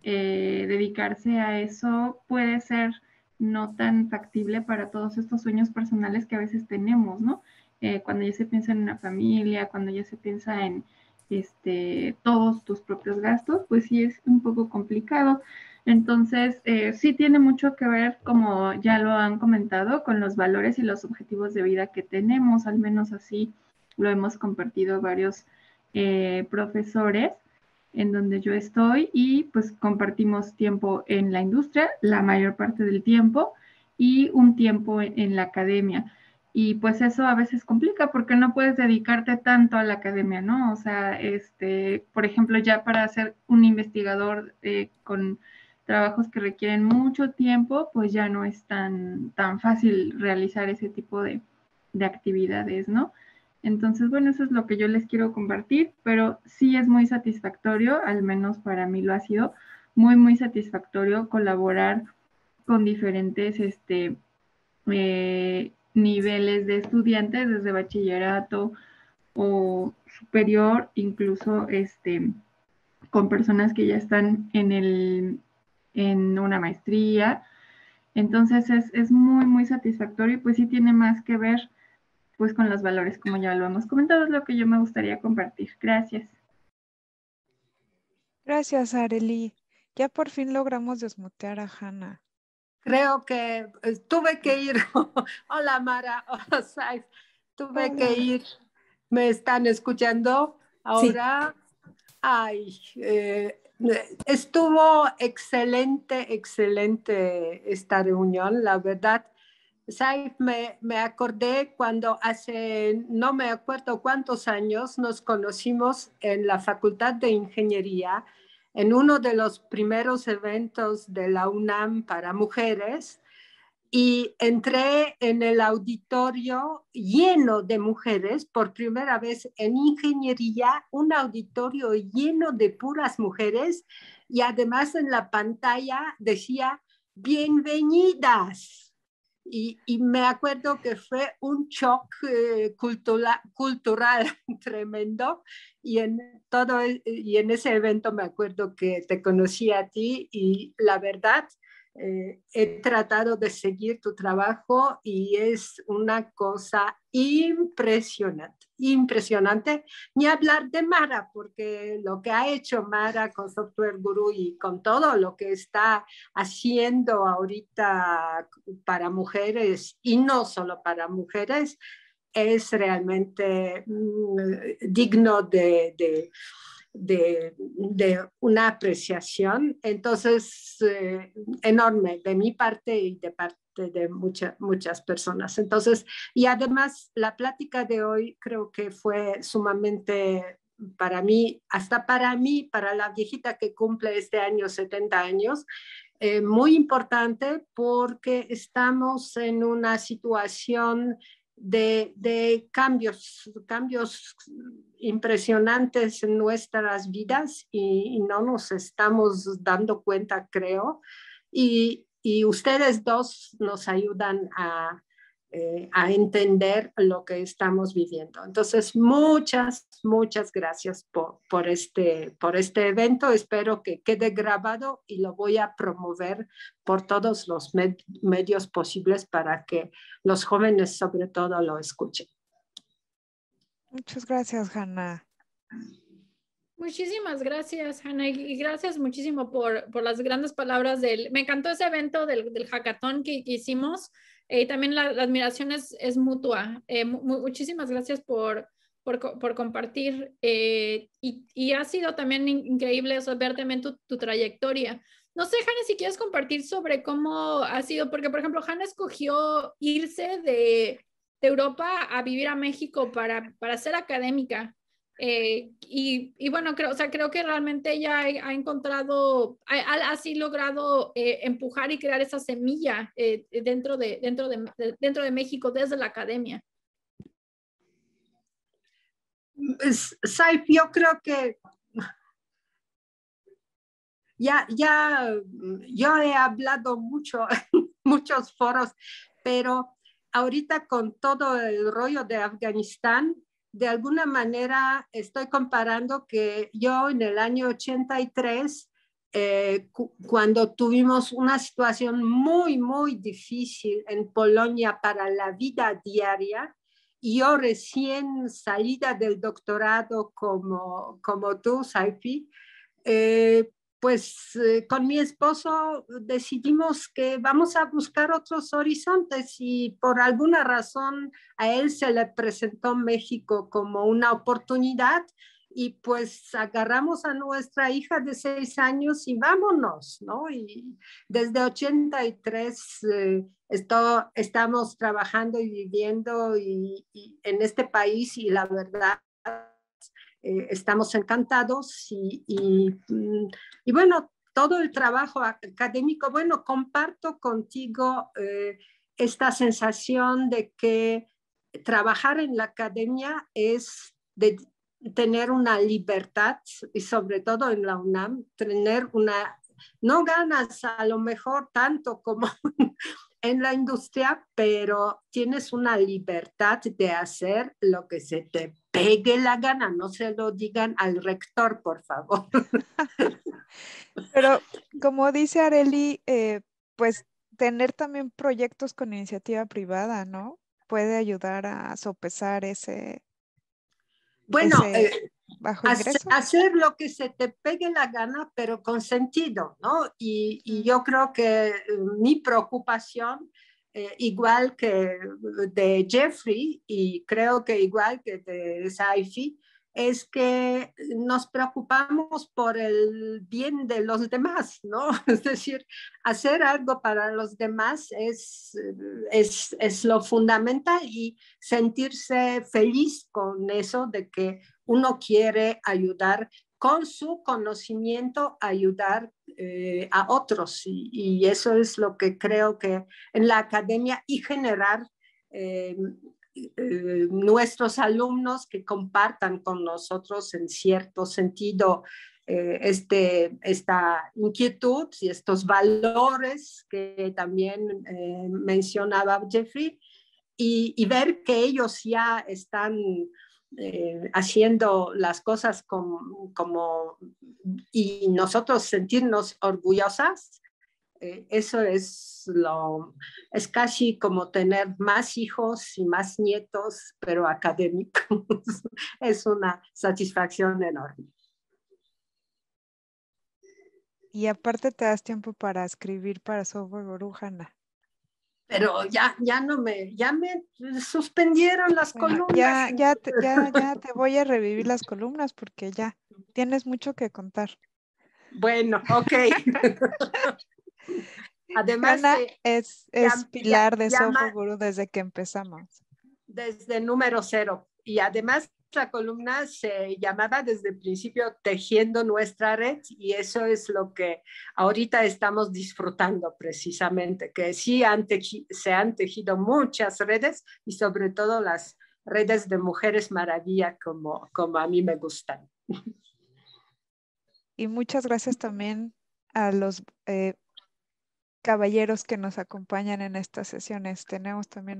eh, dedicarse a eso puede ser no tan factible para todos estos sueños personales que a veces tenemos, ¿no? Eh, cuando ya se piensa en una familia, cuando ya se piensa en, este, todos tus propios gastos, pues sí es un poco complicado. Entonces, eh, sí tiene mucho que ver, como ya lo han comentado, con los valores y los objetivos de vida que tenemos, al menos así lo hemos compartido varios eh, profesores en donde yo estoy y pues compartimos tiempo en la industria, la mayor parte del tiempo, y un tiempo en la academia. Y pues eso a veces complica porque no puedes dedicarte tanto a la academia, ¿no? O sea, este, por ejemplo, ya para ser un investigador eh, con trabajos que requieren mucho tiempo, pues ya no es tan, tan fácil realizar ese tipo de, de actividades, ¿no? Entonces, bueno, eso es lo que yo les quiero compartir, pero sí es muy satisfactorio, al menos para mí lo ha sido, muy, muy satisfactorio colaborar con diferentes este, eh, niveles de estudiantes desde bachillerato o superior, incluso este, con personas que ya están en, el, en una maestría. Entonces es, muy, muy satisfactorio y pues sí tiene más que ver pues con los valores, como ya lo hemos comentado, es lo que yo me gustaría compartir. Gracias. Gracias, Areli. Ya por fin logramos desmutear a Hannah creo que eh, tuve que ir. *laughs* Hola Mara, *laughs* Hola, Saif. Tuve que ir. ¿Me están escuchando ahora? Ay, eh, estuvo excelente, excelente esta reunión, la verdad. Saif, me, me acordé cuando hace, no me acuerdo cuántos años, nos conocimos en la Facultad de Ingeniería en uno de los primeros eventos de la UNAM para mujeres y entré en el auditorio lleno de mujeres, por primera vez en ingeniería, un auditorio lleno de puras mujeres y además en la pantalla decía, bienvenidas. Y, me acuerdo que fue un shock eh, cultural *laughs* tremendo y en todo e, y en ese evento me acuerdo que te conocí a ti y la verdad eh, he tratado de seguir tu trabajo y es una cosa impresionante impresionante, ni hablar de Mara, porque lo que ha hecho Mara con Software Guru y con todo lo que está haciendo ahorita para mujeres y no solo para mujeres, es realmente mm, digno de de, una apreciación. Entonces, eh, enorme de mi parte y de parte de muchas muchas personas. Entonces, y además la plática de hoy creo que fue sumamente para mí, hasta para mí, para la viejita que cumple este año 70 años, eh, muy importante porque estamos en una situación de, cambios, cambios impresionantes en nuestras vidas y, no nos estamos dando cuenta, creo. Y, y ustedes dos nos ayudan a, eh, a entender lo que estamos viviendo. Entonces, muchas, muchas gracias por, este, por este evento. Espero que quede grabado y lo voy a promover por todos los medios posibles para que los jóvenes sobre todo lo escuchen. Muchas gracias, Hanna. Muchísimas gracias, Hanna, y gracias muchísimo por, las grandes palabras del... Me encantó ese evento del, del hackathon que hicimos. Eh, y también la, admiración es, mutua. Eh, muchísimas gracias por, compartir. Eh, y, ha sido también increíble eso ver también tu, trayectoria. No sé, Hannes, si quieres compartir sobre cómo ha sido, porque por ejemplo, Hanna escogió irse de, Europa a vivir a México para, para ser académica. Eh, y, bueno, creo, o sea, creo que realmente ella ha, encontrado, ha, así logrado eh, empujar y crear esa semilla eh, dentro, de, dentro, de, dentro de México desde la academia. Saif, yo creo que ya, ya, yo he hablado mucho, *laughs* muchos foros, pero ahorita con todo el rollo de Afganistán, de alguna manera estoy comparando que yo en el año 83, eh, cuando tuvimos una situación muy, muy difícil en Polonia para la vida diaria, y yo recién salida del doctorado como, como tú, Saipi, eh, pues eh, con mi esposo decidimos que vamos a buscar otros horizontes y por alguna razón a él se le presentó México como una oportunidad y pues agarramos a nuestra hija de seis años y vámonos, ¿no? Y desde 83 eh, esto, estamos trabajando y viviendo en este país y la verdad eh, estamos encantados mm, y, bueno, todo el trabajo académico, bueno, comparto contigo eh, esta sensación de que trabajar en la academia es de tener una libertad y sobre todo en la UNAM, tener una, no ganas a lo mejor tanto como *laughs* en la industria, pero tienes una libertad de hacer lo que se te pegue la gana, no se lo digan al rector, por favor. *laughs* Pero como dice Areli, eh, pues tener también proyectos con iniciativa privada, ¿no? Puede ayudar a sopesar ese... Bueno, eh, Hacer lo que se te pegue la gana, pero con sentido, ¿no? Y, mm. yo creo que mm, mi preocupación, eh, igual que de Jeffrey y creo que igual que de Saifi, es que nos preocupamos por el bien de los demás, ¿no? *laughs* Es decir, hacer algo para los demás es, es, es lo fundamental y sentirse feliz con eso de que uno quiere ayudar con su conocimiento, ayudar eh, a otros. Y, eso es lo que creo que en la academia y generar em, eh, nuestros alumnos que compartan con nosotros en cierto sentido eh, este, esta inquietud y estos valores que también mencionaba Jeffrey. y, ver que ellos ya están eh, haciendo las cosas como, y nosotros sentirnos orgullosas, eh, eso es lo, es casi como tener más hijos y más nietos, pero académicos. *laughs* es una satisfacción enorme. Y aparte te das tiempo para escribir para Software Borujana pero ya, ya no me, ya me suspendieron las columnas. *laughs* Ya, te, voy a revivir las columnas porque ya tienes mucho que contar. Bueno, ok. *laughs* Además, Ana es, pilar de Guru desde que empezamos. Desde número cero. Y además la columna se llamaba desde el principio Tejiendo nuestra red y eso es lo que ahorita estamos disfrutando precisamente, que sí han se han tejido muchas redes y sobre todo las redes de mujeres maravilla como, como a mí me gustan. Y muchas gracias también a los eh, caballeros que nos acompañan en estas sesiones. Tenemos también